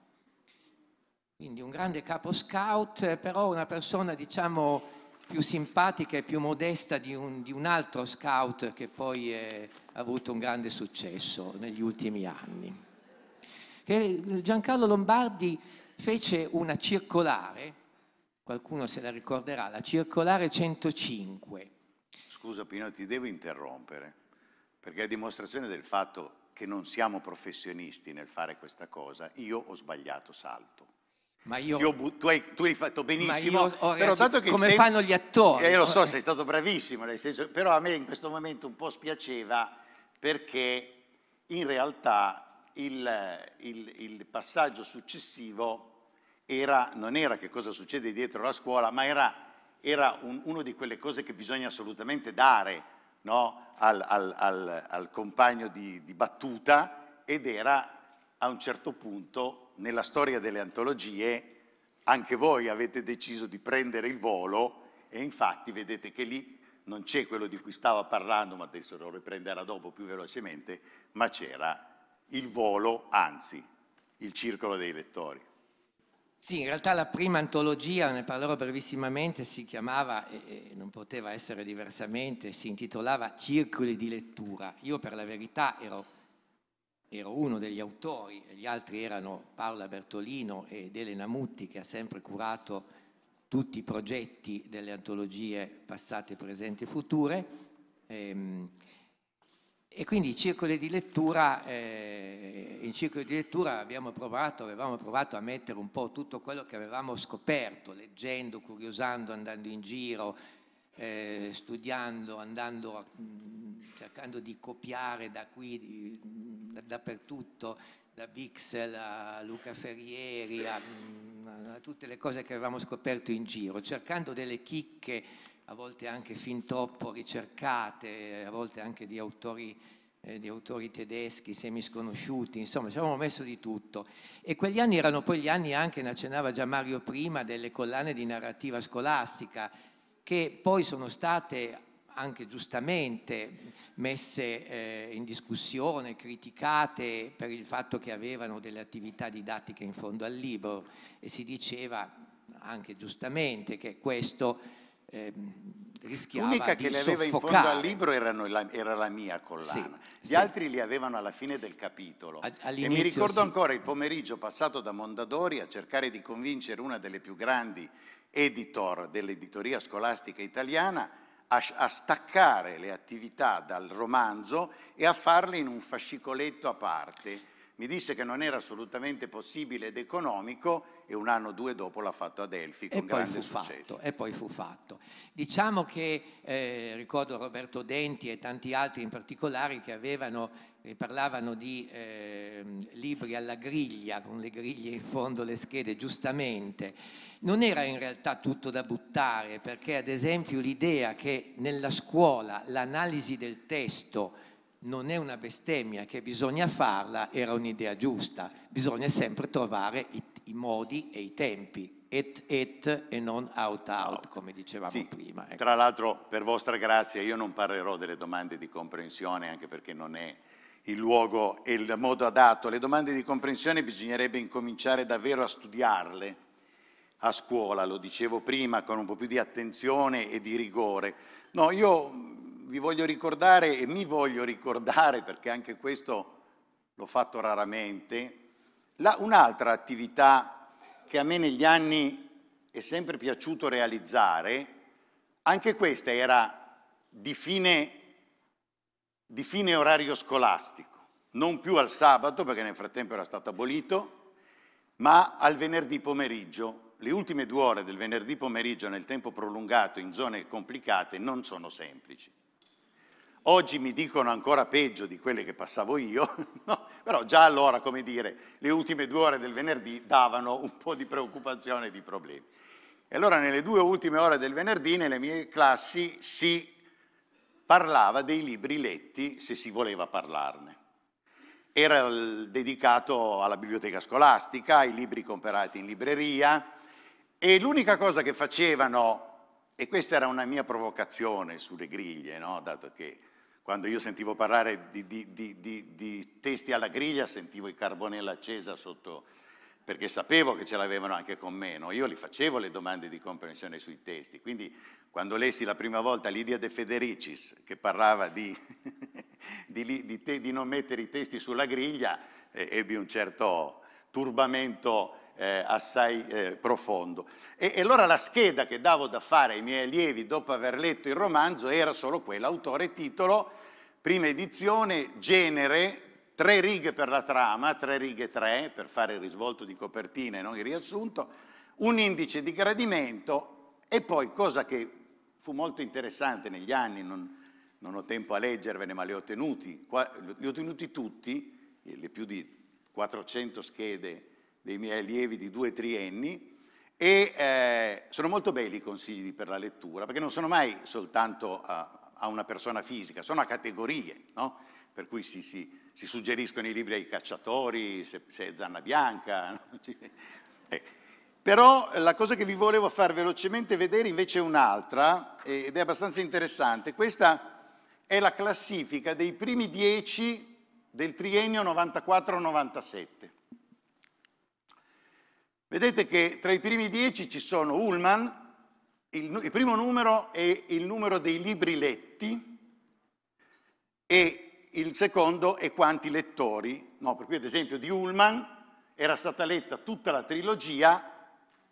Quindi un grande capo scout, però una persona diciamo più simpatica e più modesta di un, di un altro scout che poi eh, ha avuto un grande successo negli ultimi anni che Giancarlo Lombardi fece una circolare, qualcuno se la ricorderà, la circolare 105. Scusa Pino, ti devo interrompere, perché a dimostrazione del fatto che non siamo professionisti nel fare questa cosa, io ho sbagliato salto. Ma io, ho, tu, hai, tu, hai, fatto benissimo, però tanto che come te, fanno gli attori. Eh, lo so, sei stato bravissimo, nel senso, però a me in questo momento un po' spiaceva perché in realtà il, il, il passaggio successivo era, non era che cosa succede dietro la scuola, ma era, era un, una di quelle cose che bisogna assolutamente dare no? al, al, al, al, compagno di, di battuta ed era a un certo punto nella storia delle antologie anche voi avete deciso di prendere il volo e infatti vedete che lì non c'è quello di cui stava parlando, ma adesso lo riprenderà dopo più velocemente, ma c'era il volo, anzi, il circolo dei lettori. Sì, in realtà la prima antologia, ne parlerò brevissimamente, si chiamava, e non poteva essere diversamente, si intitolava Circoli di lettura. Io per la verità ero, ero uno degli autori, gli altri erano Paola Bertolino ed Elena Mutti che ha sempre curato tutti i progetti delle antologie passate, presenti e future. Ehm, e quindi i circoli di lettura, eh, in circoli di lettura abbiamo provato, avevamo provato a mettere un po' tutto quello che avevamo scoperto, leggendo, curiosando, andando in giro, eh, studiando, andando mh, mm, cercando di copiare da qui, di, mh, mm, dappertutto, da Bixel a Luca Ferrieri, a, mh, mm, a tutte le cose che avevamo scoperto in giro, cercando delle chicche a volte anche fin troppo ricercate, a volte anche di autori, eh, di autori tedeschi semisconosciuti, insomma ci avevamo messo di tutto. E quegli anni erano poi gli anni anche, ne accennava già Mario prima, delle collane di narrativa scolastica, che poi sono state anche giustamente messe eh, in discussione, criticate per il fatto che avevano delle attività didattiche in fondo al libro e si diceva anche giustamente che questo eh, rischiava L'unica che le aveva soffocare. in fondo al libro erano, era la mia collana. Sì, Gli sì. altri li avevano alla fine del capitolo. A, e mi ricordo sì. ancora il pomeriggio passato da Mondadori a cercare di convincere una delle più grandi editor dell'editoria scolastica italiana a, a staccare le attività dal romanzo e a farle in un fascicoletto a parte mi disse che non era assolutamente possibile ed economico e un anno o due dopo l'ha fatto a Delfi con grande successo. Fatto, e poi fu fatto. Diciamo che eh, ricordo Roberto Denti e tanti altri in particolare che avevano, eh, parlavano di eh, libri alla griglia, con le griglie in fondo, le schede, giustamente. Non era in realtà tutto da buttare perché ad esempio l'idea che nella scuola l'analisi del testo non è una bestemmia che bisogna farla, era un'idea giusta, bisogna sempre trovare i, i modi e i tempi, et et e non out out, come dicevamo sì, prima. Ecco. Tra l'altro, per vostra grazia, io non parlerò delle domande di comprensione, anche perché non è il luogo e il modo adatto. Le domande di comprensione bisognerebbe incominciare davvero a studiarle a scuola, lo dicevo prima, con un po' più di attenzione e di rigore. No, io vi voglio ricordare e mi voglio ricordare, perché anche questo l'ho fatto raramente, la, un'altra attività che a me negli anni è sempre piaciuto realizzare, anche questa era di fine, di fine orario scolastico, non più al sabato perché nel frattempo era stato abolito, ma al venerdì pomeriggio le ultime due ore del venerdì pomeriggio nel tempo prolungato in zone complicate non sono semplici. Oggi mi dicono ancora peggio di quelle che passavo io, no? però già allora, come dire, le ultime due ore del venerdì davano un po' di preoccupazione e di problemi. E allora nelle due ultime ore del venerdì nelle mie classi si parlava dei libri letti, se si voleva parlarne. Era dedicato alla biblioteca scolastica, ai libri comprati in libreria e l'unica cosa che facevano, e questa era una mia provocazione sulle griglie, no? dato che quando io sentivo parlare di, di, di, di testi alla griglia, sentivo i carbonella accesa sotto, perché sapevo che ce l'avevano anche con me, no? io li facevo le domande di comprensione sui testi, quindi quando lessi la prima volta Lidia De Federicis che parlava di, di, di, te, di non mettere i testi sulla griglia, eh, ebbi un certo turbamento eh, assai eh, profondo. E, e, allora la scheda che davo da fare ai miei allievi dopo aver letto il romanzo era solo quella, autore, titolo, prima edizione, genere, tre righe per la trama, tre righe tre per fare il risvolto di copertina e non il riassunto, un indice di gradimento e poi cosa che fu molto interessante negli anni, non, non ho tempo a leggervene, ma li ho tenuti, li ho tenuti tutti, le più di 400 schede dei miei allievi di due trienni e eh, sono molto belli i consigli per la lettura, perché non sono mai soltanto a, a una persona fisica, sono a categorie, no? per cui si, si, si, suggeriscono i libri ai cacciatori, se, se è Zanna Bianca. No? Eh. Però la cosa che vi volevo far velocemente vedere invece è un'altra, eh, ed è abbastanza interessante. Questa è la classifica dei primi dieci del triennio 94-97. Vedete che tra i primi dieci ci sono Ullman, il, il primo numero è il numero dei libri letti e il secondo è quanti lettori. No, per cui ad esempio di Ullman era stata letta tutta la trilogia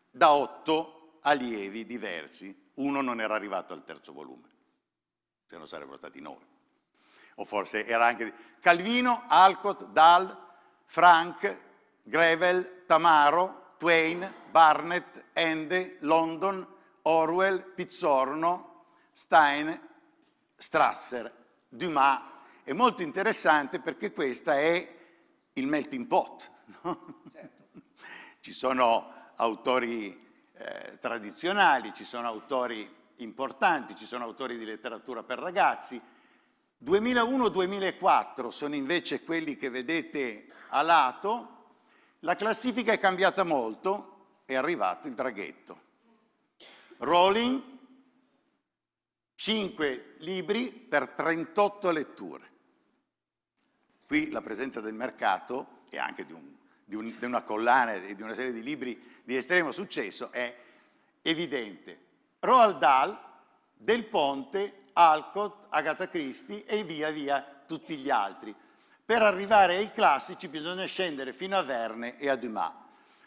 da otto allievi diversi. Uno non era arrivato al terzo volume, se non sarebbero stati nove. O forse era anche Calvino, Alcott, Dahl, Frank, Grevel, Tamaro, Twain, Barnett, Ende, London, Orwell, Pizzorno, Stein, Strasser, Dumas. È molto interessante perché questo è il melting pot. No? Certo. Ci sono autori eh, tradizionali, ci sono autori importanti, ci sono autori di letteratura per ragazzi. 2001-2004 sono invece quelli che vedete a lato, la classifica è cambiata molto, è arrivato il draghetto. Rowling, 5 libri per 38 letture. Qui la presenza del mercato e anche di, un, di, un, di una collana e di una serie di libri di estremo successo è evidente. Roald Dahl, Del Ponte, Alcott, Agatha Christie e via via tutti gli altri. Per arrivare ai classici bisogna scendere fino a Verne e a Dumas.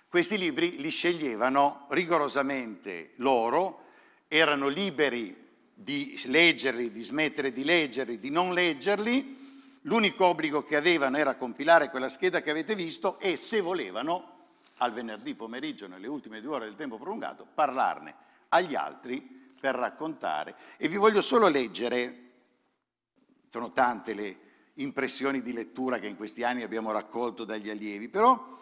Questi libri li sceglievano rigorosamente loro, erano liberi di leggerli, di smettere di leggerli, di non leggerli. L'unico obbligo che avevano era compilare quella scheda che avete visto e, se volevano, al venerdì pomeriggio, nelle ultime due ore del tempo prolungato, parlarne agli altri per raccontare. E vi voglio solo leggere, sono tante le impressioni di lettura che in questi anni abbiamo raccolto dagli allievi, però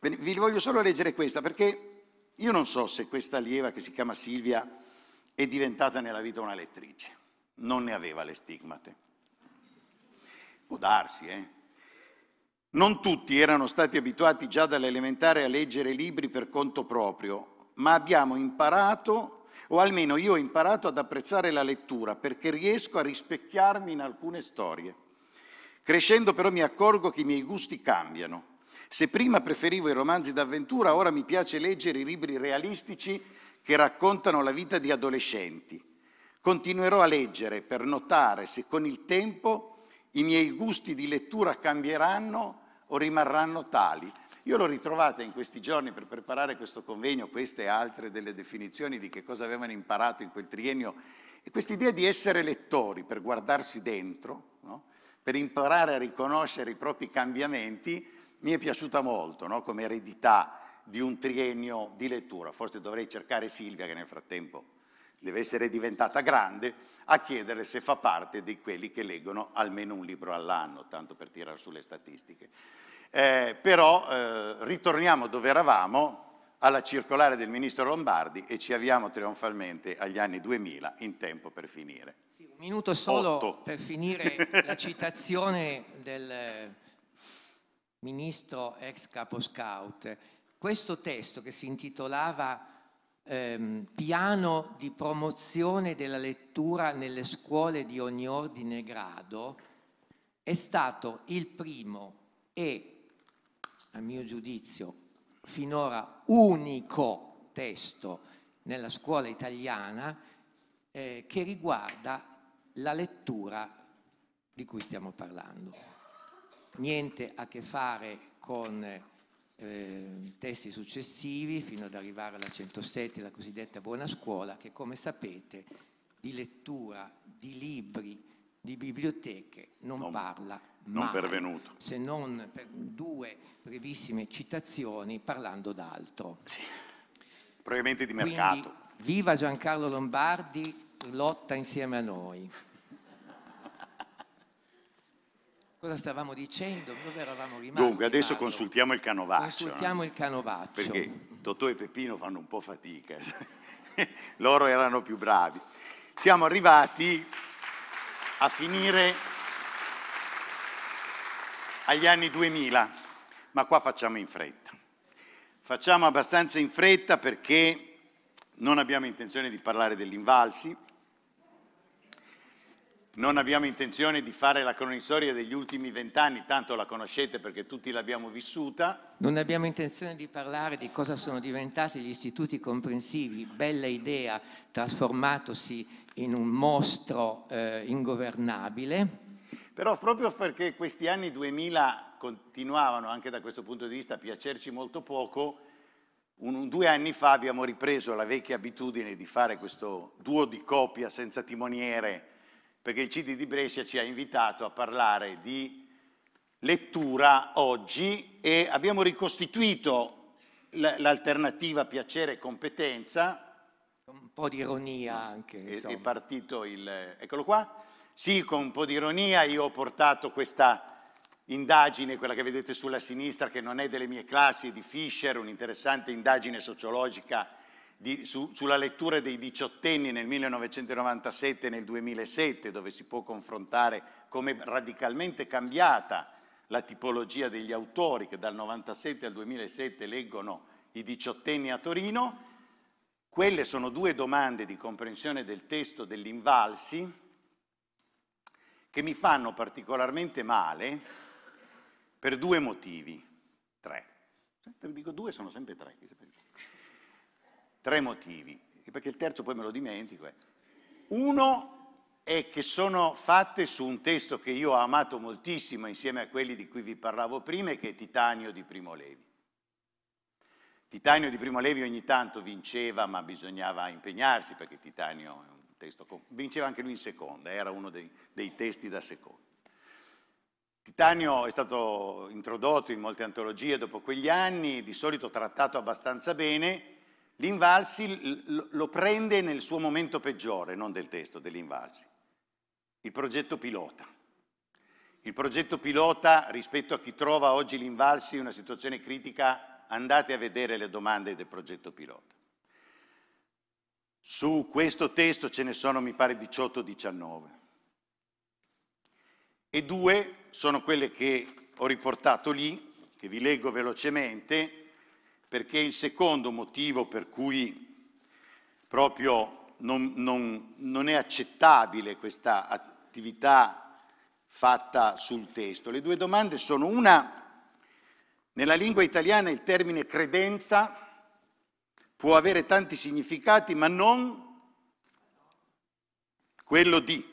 vi voglio solo leggere questa perché io non so se questa allieva che si chiama Silvia è diventata nella vita una lettrice, non ne aveva le stigmate. Può darsi, eh? Non tutti erano stati abituati già dall'elementare a leggere libri per conto proprio, ma abbiamo imparato, o almeno io ho imparato ad apprezzare la lettura perché riesco a rispecchiarmi in alcune storie. Crescendo però mi accorgo che i miei gusti cambiano. Se prima preferivo i romanzi d'avventura, ora mi piace leggere i libri realistici che raccontano la vita di adolescenti. Continuerò a leggere per notare se con il tempo i miei gusti di lettura cambieranno o rimarranno tali. Io l'ho ritrovata in questi giorni per preparare questo convegno, queste e altre delle definizioni di che cosa avevano imparato in quel triennio e quest'idea di essere lettori per guardarsi dentro per imparare a riconoscere i propri cambiamenti mi è piaciuta molto no? come eredità di un triennio di lettura. Forse dovrei cercare Silvia, che nel frattempo deve essere diventata grande, a chiederle se fa parte di quelli che leggono almeno un libro all'anno, tanto per tirare sulle statistiche. Eh, però eh, ritorniamo dove eravamo, alla circolare del ministro Lombardi e ci avviamo trionfalmente agli anni 2000 in tempo per finire minuto solo Otto. per finire la citazione del ministro ex capo scout. Questo testo che si intitolava ehm, Piano di promozione della lettura nelle scuole di ogni ordine e grado è stato il primo e, a mio giudizio, finora unico testo nella scuola italiana eh, che riguarda la lettura di cui stiamo parlando. Niente a che fare con eh, testi successivi fino ad arrivare alla 107, la cosiddetta buona scuola, che come sapete di lettura, di libri, di biblioteche non, non parla mai, non pervenuto. se non per due brevissime citazioni parlando d'altro. Sì. Probabilmente di mercato. Quindi, viva Giancarlo Lombardi, lotta insieme a noi. Cosa stavamo dicendo? Dove eravamo rimasti? Dunque, adesso Paolo? consultiamo il canovaccio. Consultiamo no? il canovaccio. Perché Totò e Peppino fanno un po' fatica. Loro erano più bravi. Siamo arrivati a finire agli anni 2000, ma qua facciamo in fretta. Facciamo abbastanza in fretta perché non abbiamo intenzione di parlare dell'invalsi, non abbiamo intenzione di fare la cronistoria degli ultimi vent'anni, tanto la conoscete perché tutti l'abbiamo vissuta. Non abbiamo intenzione di parlare di cosa sono diventati gli istituti comprensivi, bella idea, trasformatosi in un mostro eh, ingovernabile. Però proprio perché questi anni 2000 continuavano anche da questo punto di vista a piacerci molto poco, un, due anni fa abbiamo ripreso la vecchia abitudine di fare questo duo di coppia senza timoniere perché il CD di Brescia ci ha invitato a parlare di lettura oggi e abbiamo ricostituito l'alternativa piacere e competenza. Un po' di ironia anche. Insomma. È partito il... eccolo qua. Sì, con un po' di ironia io ho portato questa indagine, quella che vedete sulla sinistra, che non è delle mie classi, è di Fischer, un'interessante indagine sociologica di, su, sulla lettura dei diciottenni nel 1997 e nel 2007, dove si può confrontare come radicalmente cambiata la tipologia degli autori che dal 97 al 2007 leggono i diciottenni a Torino. Quelle sono due domande di comprensione del testo dell'Invalsi che mi fanno particolarmente male per due motivi, tre. Dico due, sono sempre tre. Tre motivi, perché il terzo poi me lo dimentico. Eh. Uno è che sono fatte su un testo che io ho amato moltissimo insieme a quelli di cui vi parlavo prima che è Titanio di Primo Levi. Titanio di Primo Levi ogni tanto vinceva, ma bisognava impegnarsi perché Titanio è un testo... Vinceva anche lui in seconda, era uno dei, dei testi da seconda. Titanio è stato introdotto in molte antologie dopo quegli anni, di solito trattato abbastanza bene, L'Invalsi lo prende nel suo momento peggiore, non del testo, dell'Invalsi. Il progetto pilota. Il progetto pilota, rispetto a chi trova oggi l'Invalsi in una situazione critica, andate a vedere le domande del progetto pilota. Su questo testo ce ne sono, mi pare, 18-19. E due sono quelle che ho riportato lì, che vi leggo velocemente, perché il secondo motivo per cui proprio non, non, non è accettabile questa attività fatta sul testo. Le due domande sono una, nella lingua italiana il termine credenza può avere tanti significati, ma non quello di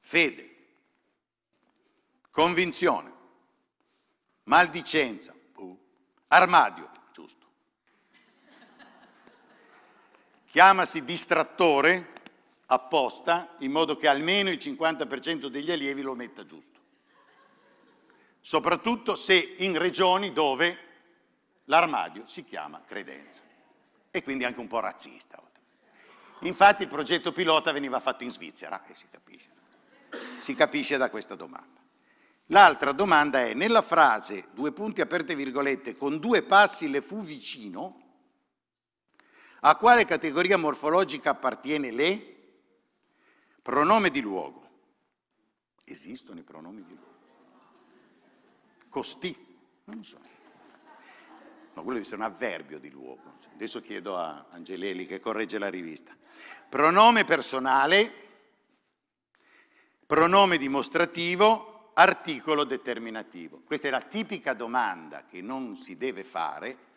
fede, convinzione, maldicenza, boh, armadio, chiamasi distrattore apposta in modo che almeno il 50% degli allievi lo metta giusto. Soprattutto se in regioni dove l'armadio si chiama credenza e quindi anche un po' razzista. Infatti il progetto pilota veniva fatto in Svizzera e eh, si capisce. Si capisce da questa domanda. L'altra domanda è, nella frase, due punti aperte virgolette, con due passi le fu vicino, a quale categoria morfologica appartiene le? Pronome di luogo. Esistono i pronomi di luogo. Costi, non so. Ma quello deve essere un avverbio di luogo. Adesso chiedo a Angelelli che corregge la rivista. Pronome personale, pronome dimostrativo, articolo determinativo. Questa è la tipica domanda che non si deve fare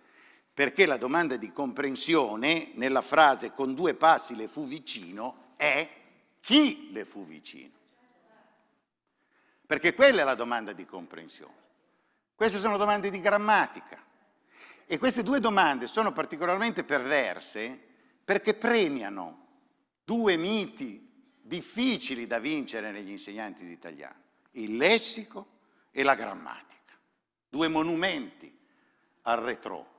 perché la domanda di comprensione nella frase con due passi le fu vicino è chi le fu vicino. Perché quella è la domanda di comprensione. Queste sono domande di grammatica. E queste due domande sono particolarmente perverse perché premiano due miti difficili da vincere negli insegnanti di italiano, il lessico e la grammatica, due monumenti al retro.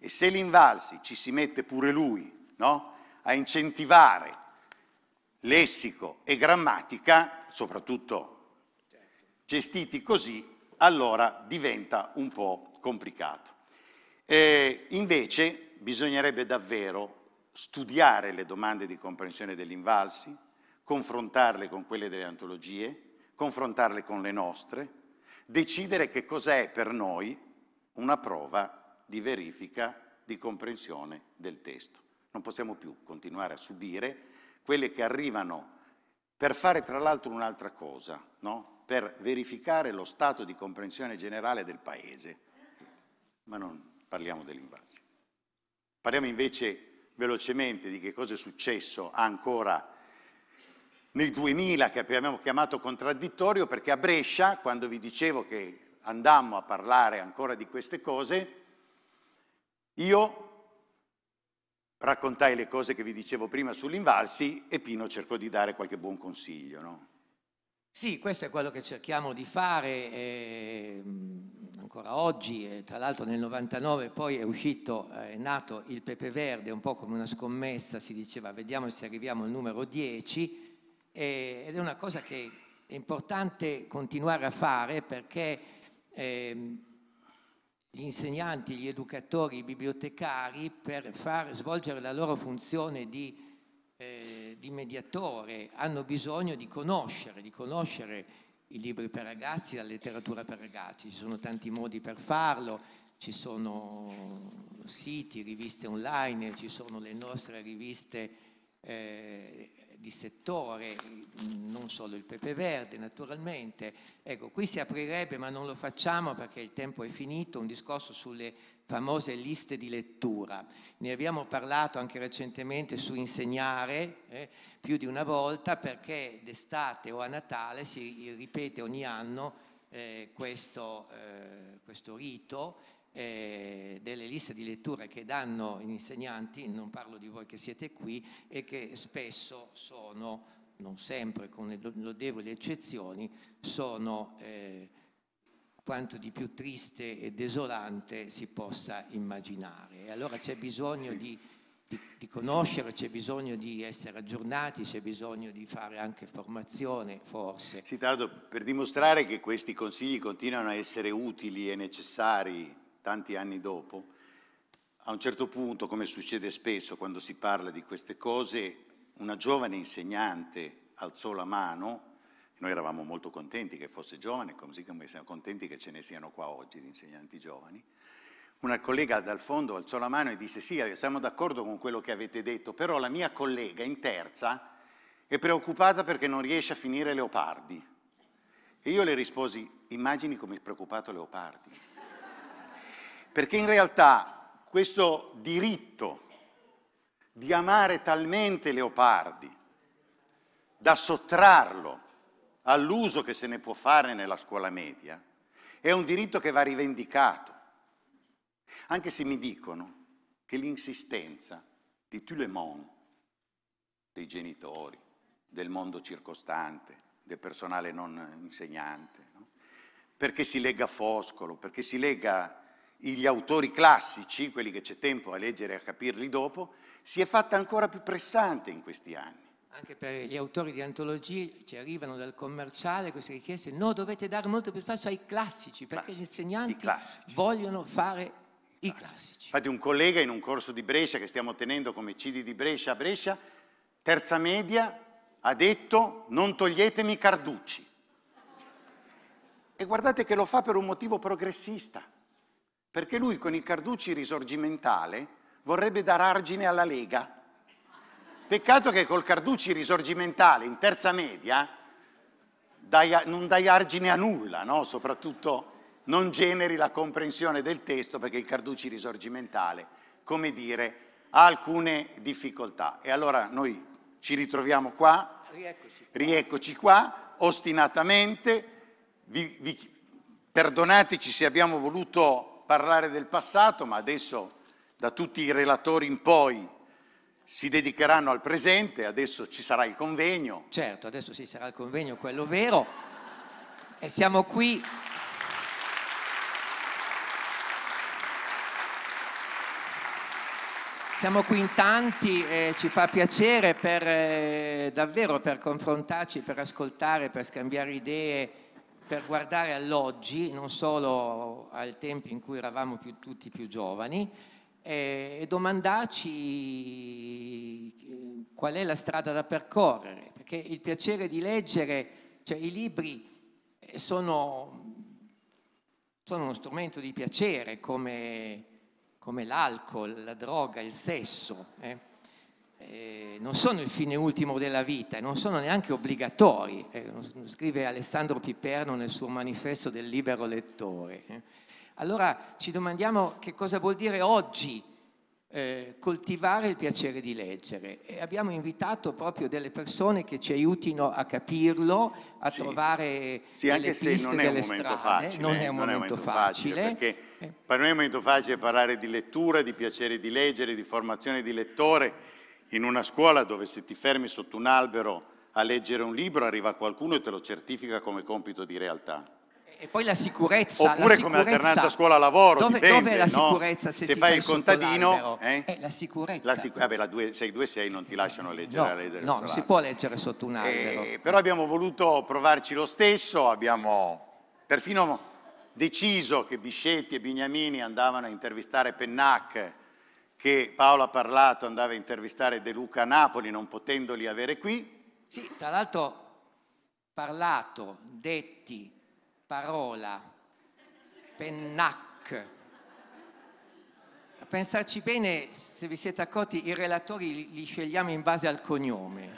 E se l'Invalsi ci si mette pure lui no? a incentivare lessico e grammatica, soprattutto gestiti così, allora diventa un po' complicato. E invece bisognerebbe davvero studiare le domande di comprensione dell'invalsi, confrontarle con quelle delle antologie, confrontarle con le nostre, decidere che cosa è per noi una prova di verifica, di comprensione del testo. Non possiamo più continuare a subire quelle che arrivano per fare tra l'altro un'altra cosa, no? per verificare lo stato di comprensione generale del Paese. Ma non parliamo dell'invasione. Parliamo invece velocemente di che cosa è successo ancora nel 2000 che abbiamo chiamato contraddittorio perché a Brescia, quando vi dicevo che andammo a parlare ancora di queste cose, io raccontai le cose che vi dicevo prima sull'invalsi e Pino cercò di dare qualche buon consiglio, no? Sì, questo è quello che cerchiamo di fare eh, ancora oggi, tra l'altro nel 99 poi è uscito, eh, è nato il Pepe Verde, un po' come una scommessa, si diceva vediamo se arriviamo al numero 10 ed è una cosa che è importante continuare a fare perché ehm, gli insegnanti, gli educatori, i bibliotecari per far svolgere la loro funzione di, eh, di mediatore hanno bisogno di conoscere, di conoscere i libri per ragazzi, la letteratura per ragazzi. Ci sono tanti modi per farlo, ci sono siti, riviste online, ci sono le nostre riviste eh, di settore, non solo il pepe verde naturalmente. Ecco, qui si aprirebbe, ma non lo facciamo perché il tempo è finito, un discorso sulle famose liste di lettura. Ne abbiamo parlato anche recentemente su insegnare eh, più di una volta perché d'estate o a Natale si ripete ogni anno eh, questo, eh, questo rito eh, delle liste di letture che danno gli insegnanti, non parlo di voi che siete qui, e che spesso sono, non sempre, con le lodevoli eccezioni, sono eh, quanto di più triste e desolante si possa immaginare. E allora c'è bisogno di di, di, conoscere, c'è bisogno di essere aggiornati, c'è bisogno di fare anche formazione, forse. Sì, tra l'altro, per dimostrare che questi consigli continuano a essere utili e necessari tanti anni dopo, a un certo punto, come succede spesso quando si parla di queste cose, una giovane insegnante alzò la mano, noi eravamo molto contenti che fosse giovane, così come siamo contenti che ce ne siano qua oggi di insegnanti giovani, una collega dal fondo alzò la mano e disse sì, eh, siamo d'accordo con quello che avete detto, però la mia collega in terza è preoccupata perché non riesce a finire Leopardi. E io le risposi, immagini come è preoccupato Leopardi. Perché in realtà questo diritto di amare talmente Leopardi da sottrarlo all'uso che se ne può fare nella scuola media è un diritto che va rivendicato, anche se mi dicono che l'insistenza di tout le monde, dei genitori, del mondo circostante, del personale non insegnante, no? perché si legga Foscolo, perché si legga gli autori classici, quelli che c'è tempo a leggere e a capirli dopo, si è fatta ancora più pressante in questi anni. Anche per gli autori di antologie ci arrivano dal commerciale queste richieste, no dovete dare molto più spazio ai classici, perché classici, gli insegnanti classici. vogliono fare i, i classici. Infatti un collega in un corso di Brescia che stiamo tenendo come CD di Brescia a Brescia, terza media, ha detto non toglietemi Carducci. E guardate che lo fa per un motivo progressista perché lui con il Carducci risorgimentale vorrebbe dare argine alla Lega. Peccato che col Carducci risorgimentale in terza media dai, non dai argine a nulla, no? soprattutto non generi la comprensione del testo perché il Carducci risorgimentale, come dire, ha alcune difficoltà. E allora noi ci ritroviamo qua, rieccoci, rieccoci qua, ostinatamente, vi, vi, perdonateci se abbiamo voluto parlare del passato, ma adesso da tutti i relatori in poi si dedicheranno al presente, adesso ci sarà il convegno. Certo, adesso ci sarà il convegno, quello vero. E siamo qui. Siamo qui in tanti e ci fa piacere per, eh, davvero per confrontarci, per ascoltare, per scambiare idee per guardare all'oggi, non solo al tempo in cui eravamo più, tutti più giovani, e, e domandarci eh, qual è la strada da percorrere, perché il piacere di leggere, cioè i libri eh, sono, sono uno strumento di piacere come, come l'alcol, la droga, il sesso. Eh? Eh, non sono il fine ultimo della vita e non sono neanche obbligatori, eh, scrive Alessandro Piperno nel suo manifesto del libero lettore. Eh. Allora ci domandiamo che cosa vuol dire oggi eh, coltivare il piacere di leggere e abbiamo invitato proprio delle persone che ci aiutino a capirlo, a sì. trovare sì, anche se non è un momento strade. facile, non è un, non momento, è momento, facile, facile perché per me è un momento facile parlare di lettura, di piacere di leggere, di formazione di lettore, in una scuola dove se ti fermi sotto un albero a leggere un libro arriva qualcuno e te lo certifica come compito di realtà. E poi la sicurezza. Oppure la sicurezza, come alternanza scuola-lavoro. Dove, dipende, dove è la sicurezza no? se, se fai il contadino? Eh? È eh, la sicurezza. La sic- vabbè, la 626 non ti lasciano leggere. No, leggere no non si può leggere sotto un eh, albero. Eh, però abbiamo voluto provarci lo stesso, abbiamo perfino deciso che Biscetti e Bignamini andavano a intervistare Pennac che Paolo ha parlato, andava a intervistare De Luca a Napoli, non potendoli avere qui. Sì, tra l'altro parlato, detti, parola, pennac. A pensarci bene, se vi siete accorti, i relatori li scegliamo in base al cognome,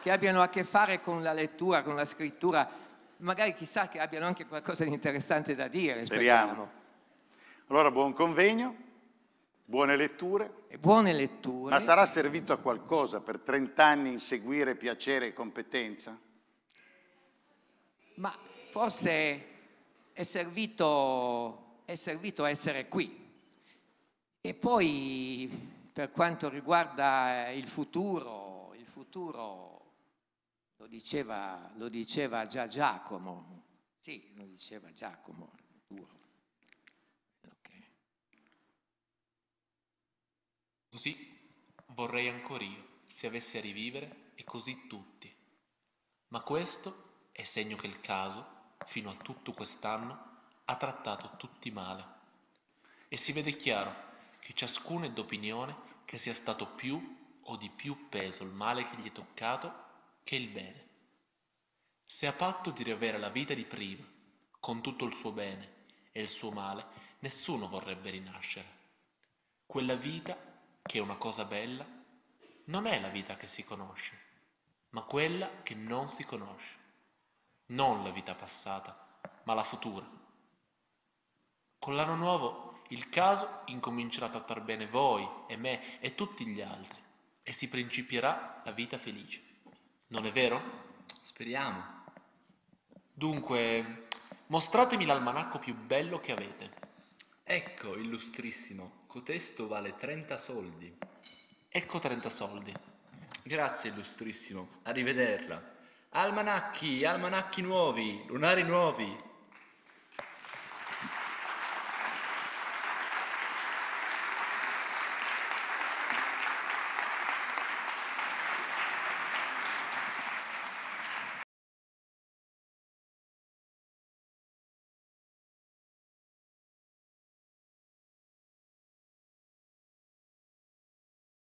che abbiano a che fare con la lettura, con la scrittura, magari chissà che abbiano anche qualcosa di interessante da dire. Speriamo. speriamo. Allora, buon convegno. Buone letture. E buone letture. Ma sarà servito a qualcosa per 30 anni inseguire piacere e competenza? Ma forse è servito, è servito essere qui. E poi per quanto riguarda il futuro, il futuro lo diceva, lo diceva già Giacomo, sì, lo diceva Giacomo, duro. Così vorrei ancor io, se avessi a rivivere, e così tutti. Ma questo è segno che il caso, fino a tutto quest'anno, ha trattato tutti male. E si vede chiaro che ciascuno è d'opinione che sia stato più o di più peso il male che gli è toccato che il bene. Se a patto di riavere la vita di prima, con tutto il suo bene e il suo male, nessuno vorrebbe rinascere. Quella vita che è una cosa bella, non è la vita che si conosce, ma quella che non si conosce, non la vita passata, ma la futura. Con l'anno nuovo il caso incomincerà a trattar bene voi e me e tutti gli altri e si principierà la vita felice. Non è vero? Speriamo. Dunque, mostratemi l'almanacco più bello che avete Ecco, illustrissimo, cotesto vale 30 soldi. Ecco 30 soldi. Grazie, illustrissimo, arrivederla. Almanacchi, almanacchi nuovi, lunari nuovi,